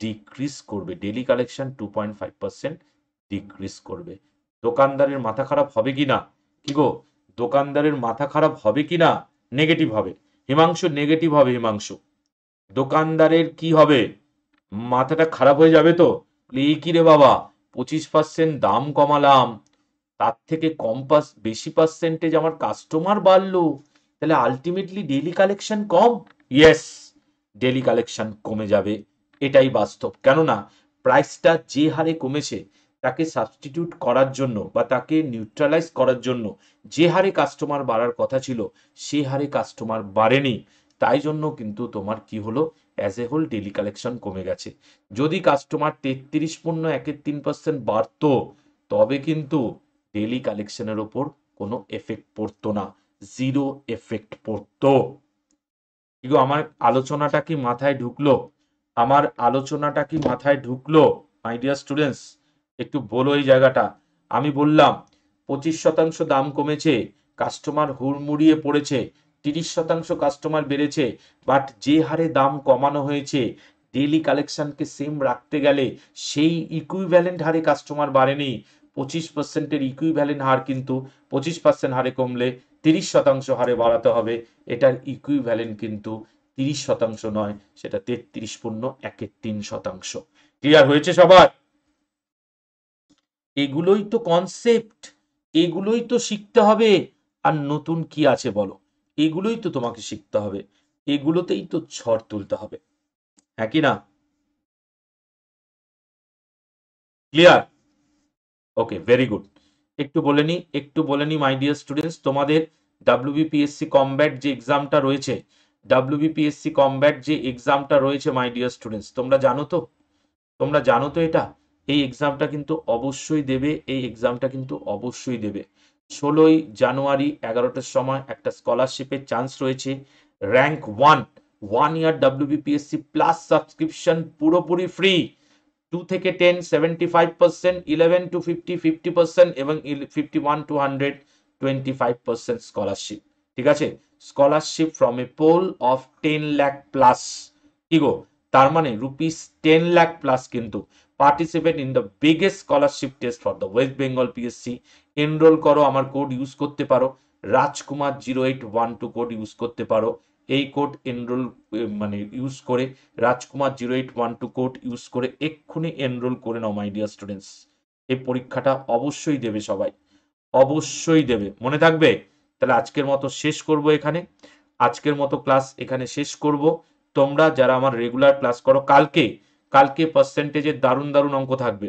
decrease করবে daily collection two point five percent decrease করবে দোকানদারের মাথা খারাপ হবে কি না কি গো দোকানদারের মাথা খারাপ হবে কি না নেগেটিভ হবে হিমাংশু নেগেটিভ হবে হিমাংশু দোকানদারের কি হবে মাথাটা খারাপ হয়ে যাবে তো কি রে বাবা পঁচিশ পার্সেন্ট দাম কমালাম তার থেকে কম পাস বেশি পার্সেন্টেজ আমার কাস্টমার বাড়লো তাহলে আলটিমেটলি ডেলি কালেকশন কম ইয়েস ডেলি কালেকশন কমে যাবে এটাই বাস্তব কেননা প্রাইসটা যে হারে কমেছে তাকে সাবস্টিটিউট করার জন্য বা তাকে নিউট্রালাইজ করার জন্য যে হারে কাস্টমার বাড়ার কথা ছিল সে হারে কাস্টমার বাড়েনি তাই জন্য কিন্তু তোমার কি হলো as a whole daily collection কমে গেছে যদি কাস্টমার তেত্রিশ পণ্য একের তিন পার্সেন্ট বাড়তো তবে কিন্তু ডেলি কালেকশনের ওপর কোনো এফেক্ট পড়তো না জিরো এফেক্ট পড়তো কিন্তু আমার আলোচনাটা কি মাথায় ঢুকলো আমার আলোচনাটা কি মাথায় ঢুকলো মাই ডিয়ার স্টুডেন্টস একটু বলো এই জায়গাটা আমি বললাম পঁচিশ শতাংশ দাম কমেছে কাস্টমার হুড়মুড়িয়ে পড়েছে তিরিশ শতাংশ কাস্টমার বেড়েছে বাট যে হারে দাম কমানো হয়েছে ডেলি কালেকশনকে সেম রাখতে গেলে সেই ইকুইভ্যালেন্ট হারে কাস্টমার বাড়েনি পঁচিশ পার্সেন্টের ইকুইভ্যালেন্ট হার কিন্তু পঁচিশ পার্সেন্ট হারে কমলে তিরিশ শতাংশ হারে বাড়াতে হবে এটার ইকুইভ্যালেন্ট কিন্তু তিরিশ শতাংশ নয় সেটা তেত্রিশ পূর্ণ একের তিন শতাংশ ক্লিয়ার হয়েছে সবার এগুলোই তো কনসেপ্ট এগুলোই তো শিখতে হবে আর নতুন কি আছে বলো এগুলোই তো তোমাকে শিখতে হবে এগুলোতেই তো ঝড় তুলতে হবে হ্যাঁ কি না ক্লিয়ার ওকে ভেরি গুড একটু বলে নি একটু বলে নি মাই ডিয়ার স্টুডেন্টস তোমাদের ডাব্লিউবিপিএসসি কমব্যাট যে এক্সামটা রয়েছে ডাব্লিউবিপিএসসি কমব্যাট যে এক্সামটা রয়েছে মাই ডিয়ার স্টুডেন্টস তোমরা জানো তো তোমরা জানো তো এটা এই এক্সামটা কিন্তু অবশ্যই দেবে এই এক্সামটা কিন্তু অবশ্যই দেবে ষোলোই জানুয়ারি এগারোটার সময় একটা স্কলারশিপের চান্স রয়েছে rank one one year WBPSC plus subscription পুরোপুরি ফ্রি টু থেকে ten seventy five percent eleven two fifty fifty percent এবং fifty one two hundred twenty five percent scholarship ঠিক আছে scholarship from a pool of ten lakh plus কি গো তার মানে রুপিস টেন ল্যাক প্লাস কিন্তু participate in the biggest scholarship test for the West Bengal PSC enrol করো আমার কোড ইউজ করতে পারো রাজকুমার zero eight one two code use করতে পারো এই কোড এনরোল মানে ইউজ করে Rajkumar zero eight one two code use করে এক্ষুনি এনরোল করে নাও মাই ডিয়ার স্টুডেন্টস এই পরীক্ষাটা অবশ্যই দেবে সবাই অবশ্যই দেবে মনে থাকবে তাহলে আজকের মতো শেষ করব এখানে আজকের মতো ক্লাস এখানে শেষ করব তোমরা যারা আমার রেগুলার ক্লাস করো কালকে কালকে পার্সেন্টেজের দারুণ দারুণ অঙ্ক থাকবে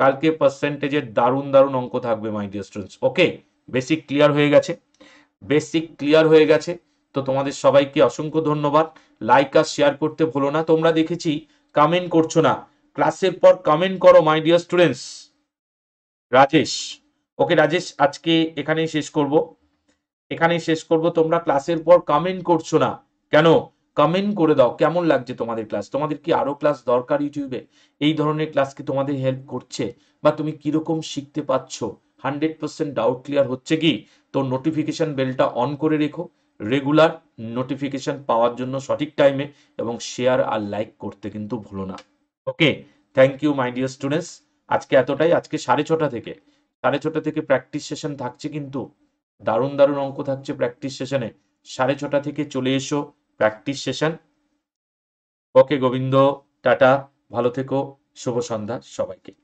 কালকে পার্সেন্টেজের দারুণ দারুণ অঙ্ক থাকবে my dear students okay basic clear হয়ে গেছে বেসিক ক্লিয়ার হয়ে গেছে তো তোমাদের সবাইকে অসংখ্য ধন্যবাদ লাইক আর শেয়ার করতে ভুলো না তোমরা দেখেছি কমেন্ট করছো না ক্লাসের পর কমেন্ট করো my dear students Rajesh okay Rajesh আজকে এখানেই শেষ করব এখানেই শেষ করব তোমরা ক্লাসের পর কমেন্ট করছো না কেন কমেন্ট করে দাও কেমন লাগছে তোমাদের ক্লাস তোমাদের কি আরো ক্লাস দরকার ইউটিউবে এই ধরনের ক্লাস কি তোমাদের হেল্প করছে বা তুমি কিরকম শিখতে পাচ্ছ হান্ড্রেড পার্সেন্ট ডাউট ক্লিয়ার হচ্ছে কি তো নোটিফিকেশন বেলটা অন করে রেখো রেগুলার নোটিফিকেশন পাওয়ার জন্য সঠিক টাইমে এবং শেয়ার আর লাইক করতে কিন্তু ভুলো না okay thank you my dear students আজকে এতটাই আজকে সাড়ে ছটা থেকে সাড়ে ছটা থেকে প্র্যাকটিস সেশন থাকছে কিন্তু দারুণ দারুণ অঙ্ক থাকছে প্র্যাকটিস সেশনে সাড়ে ছটা থেকে চলে এসো প্র্যাকটিস সেশন ওকে গোবিন্দ টাটা ভালো থেকো শুভ সন্ধ্যা সবাইকে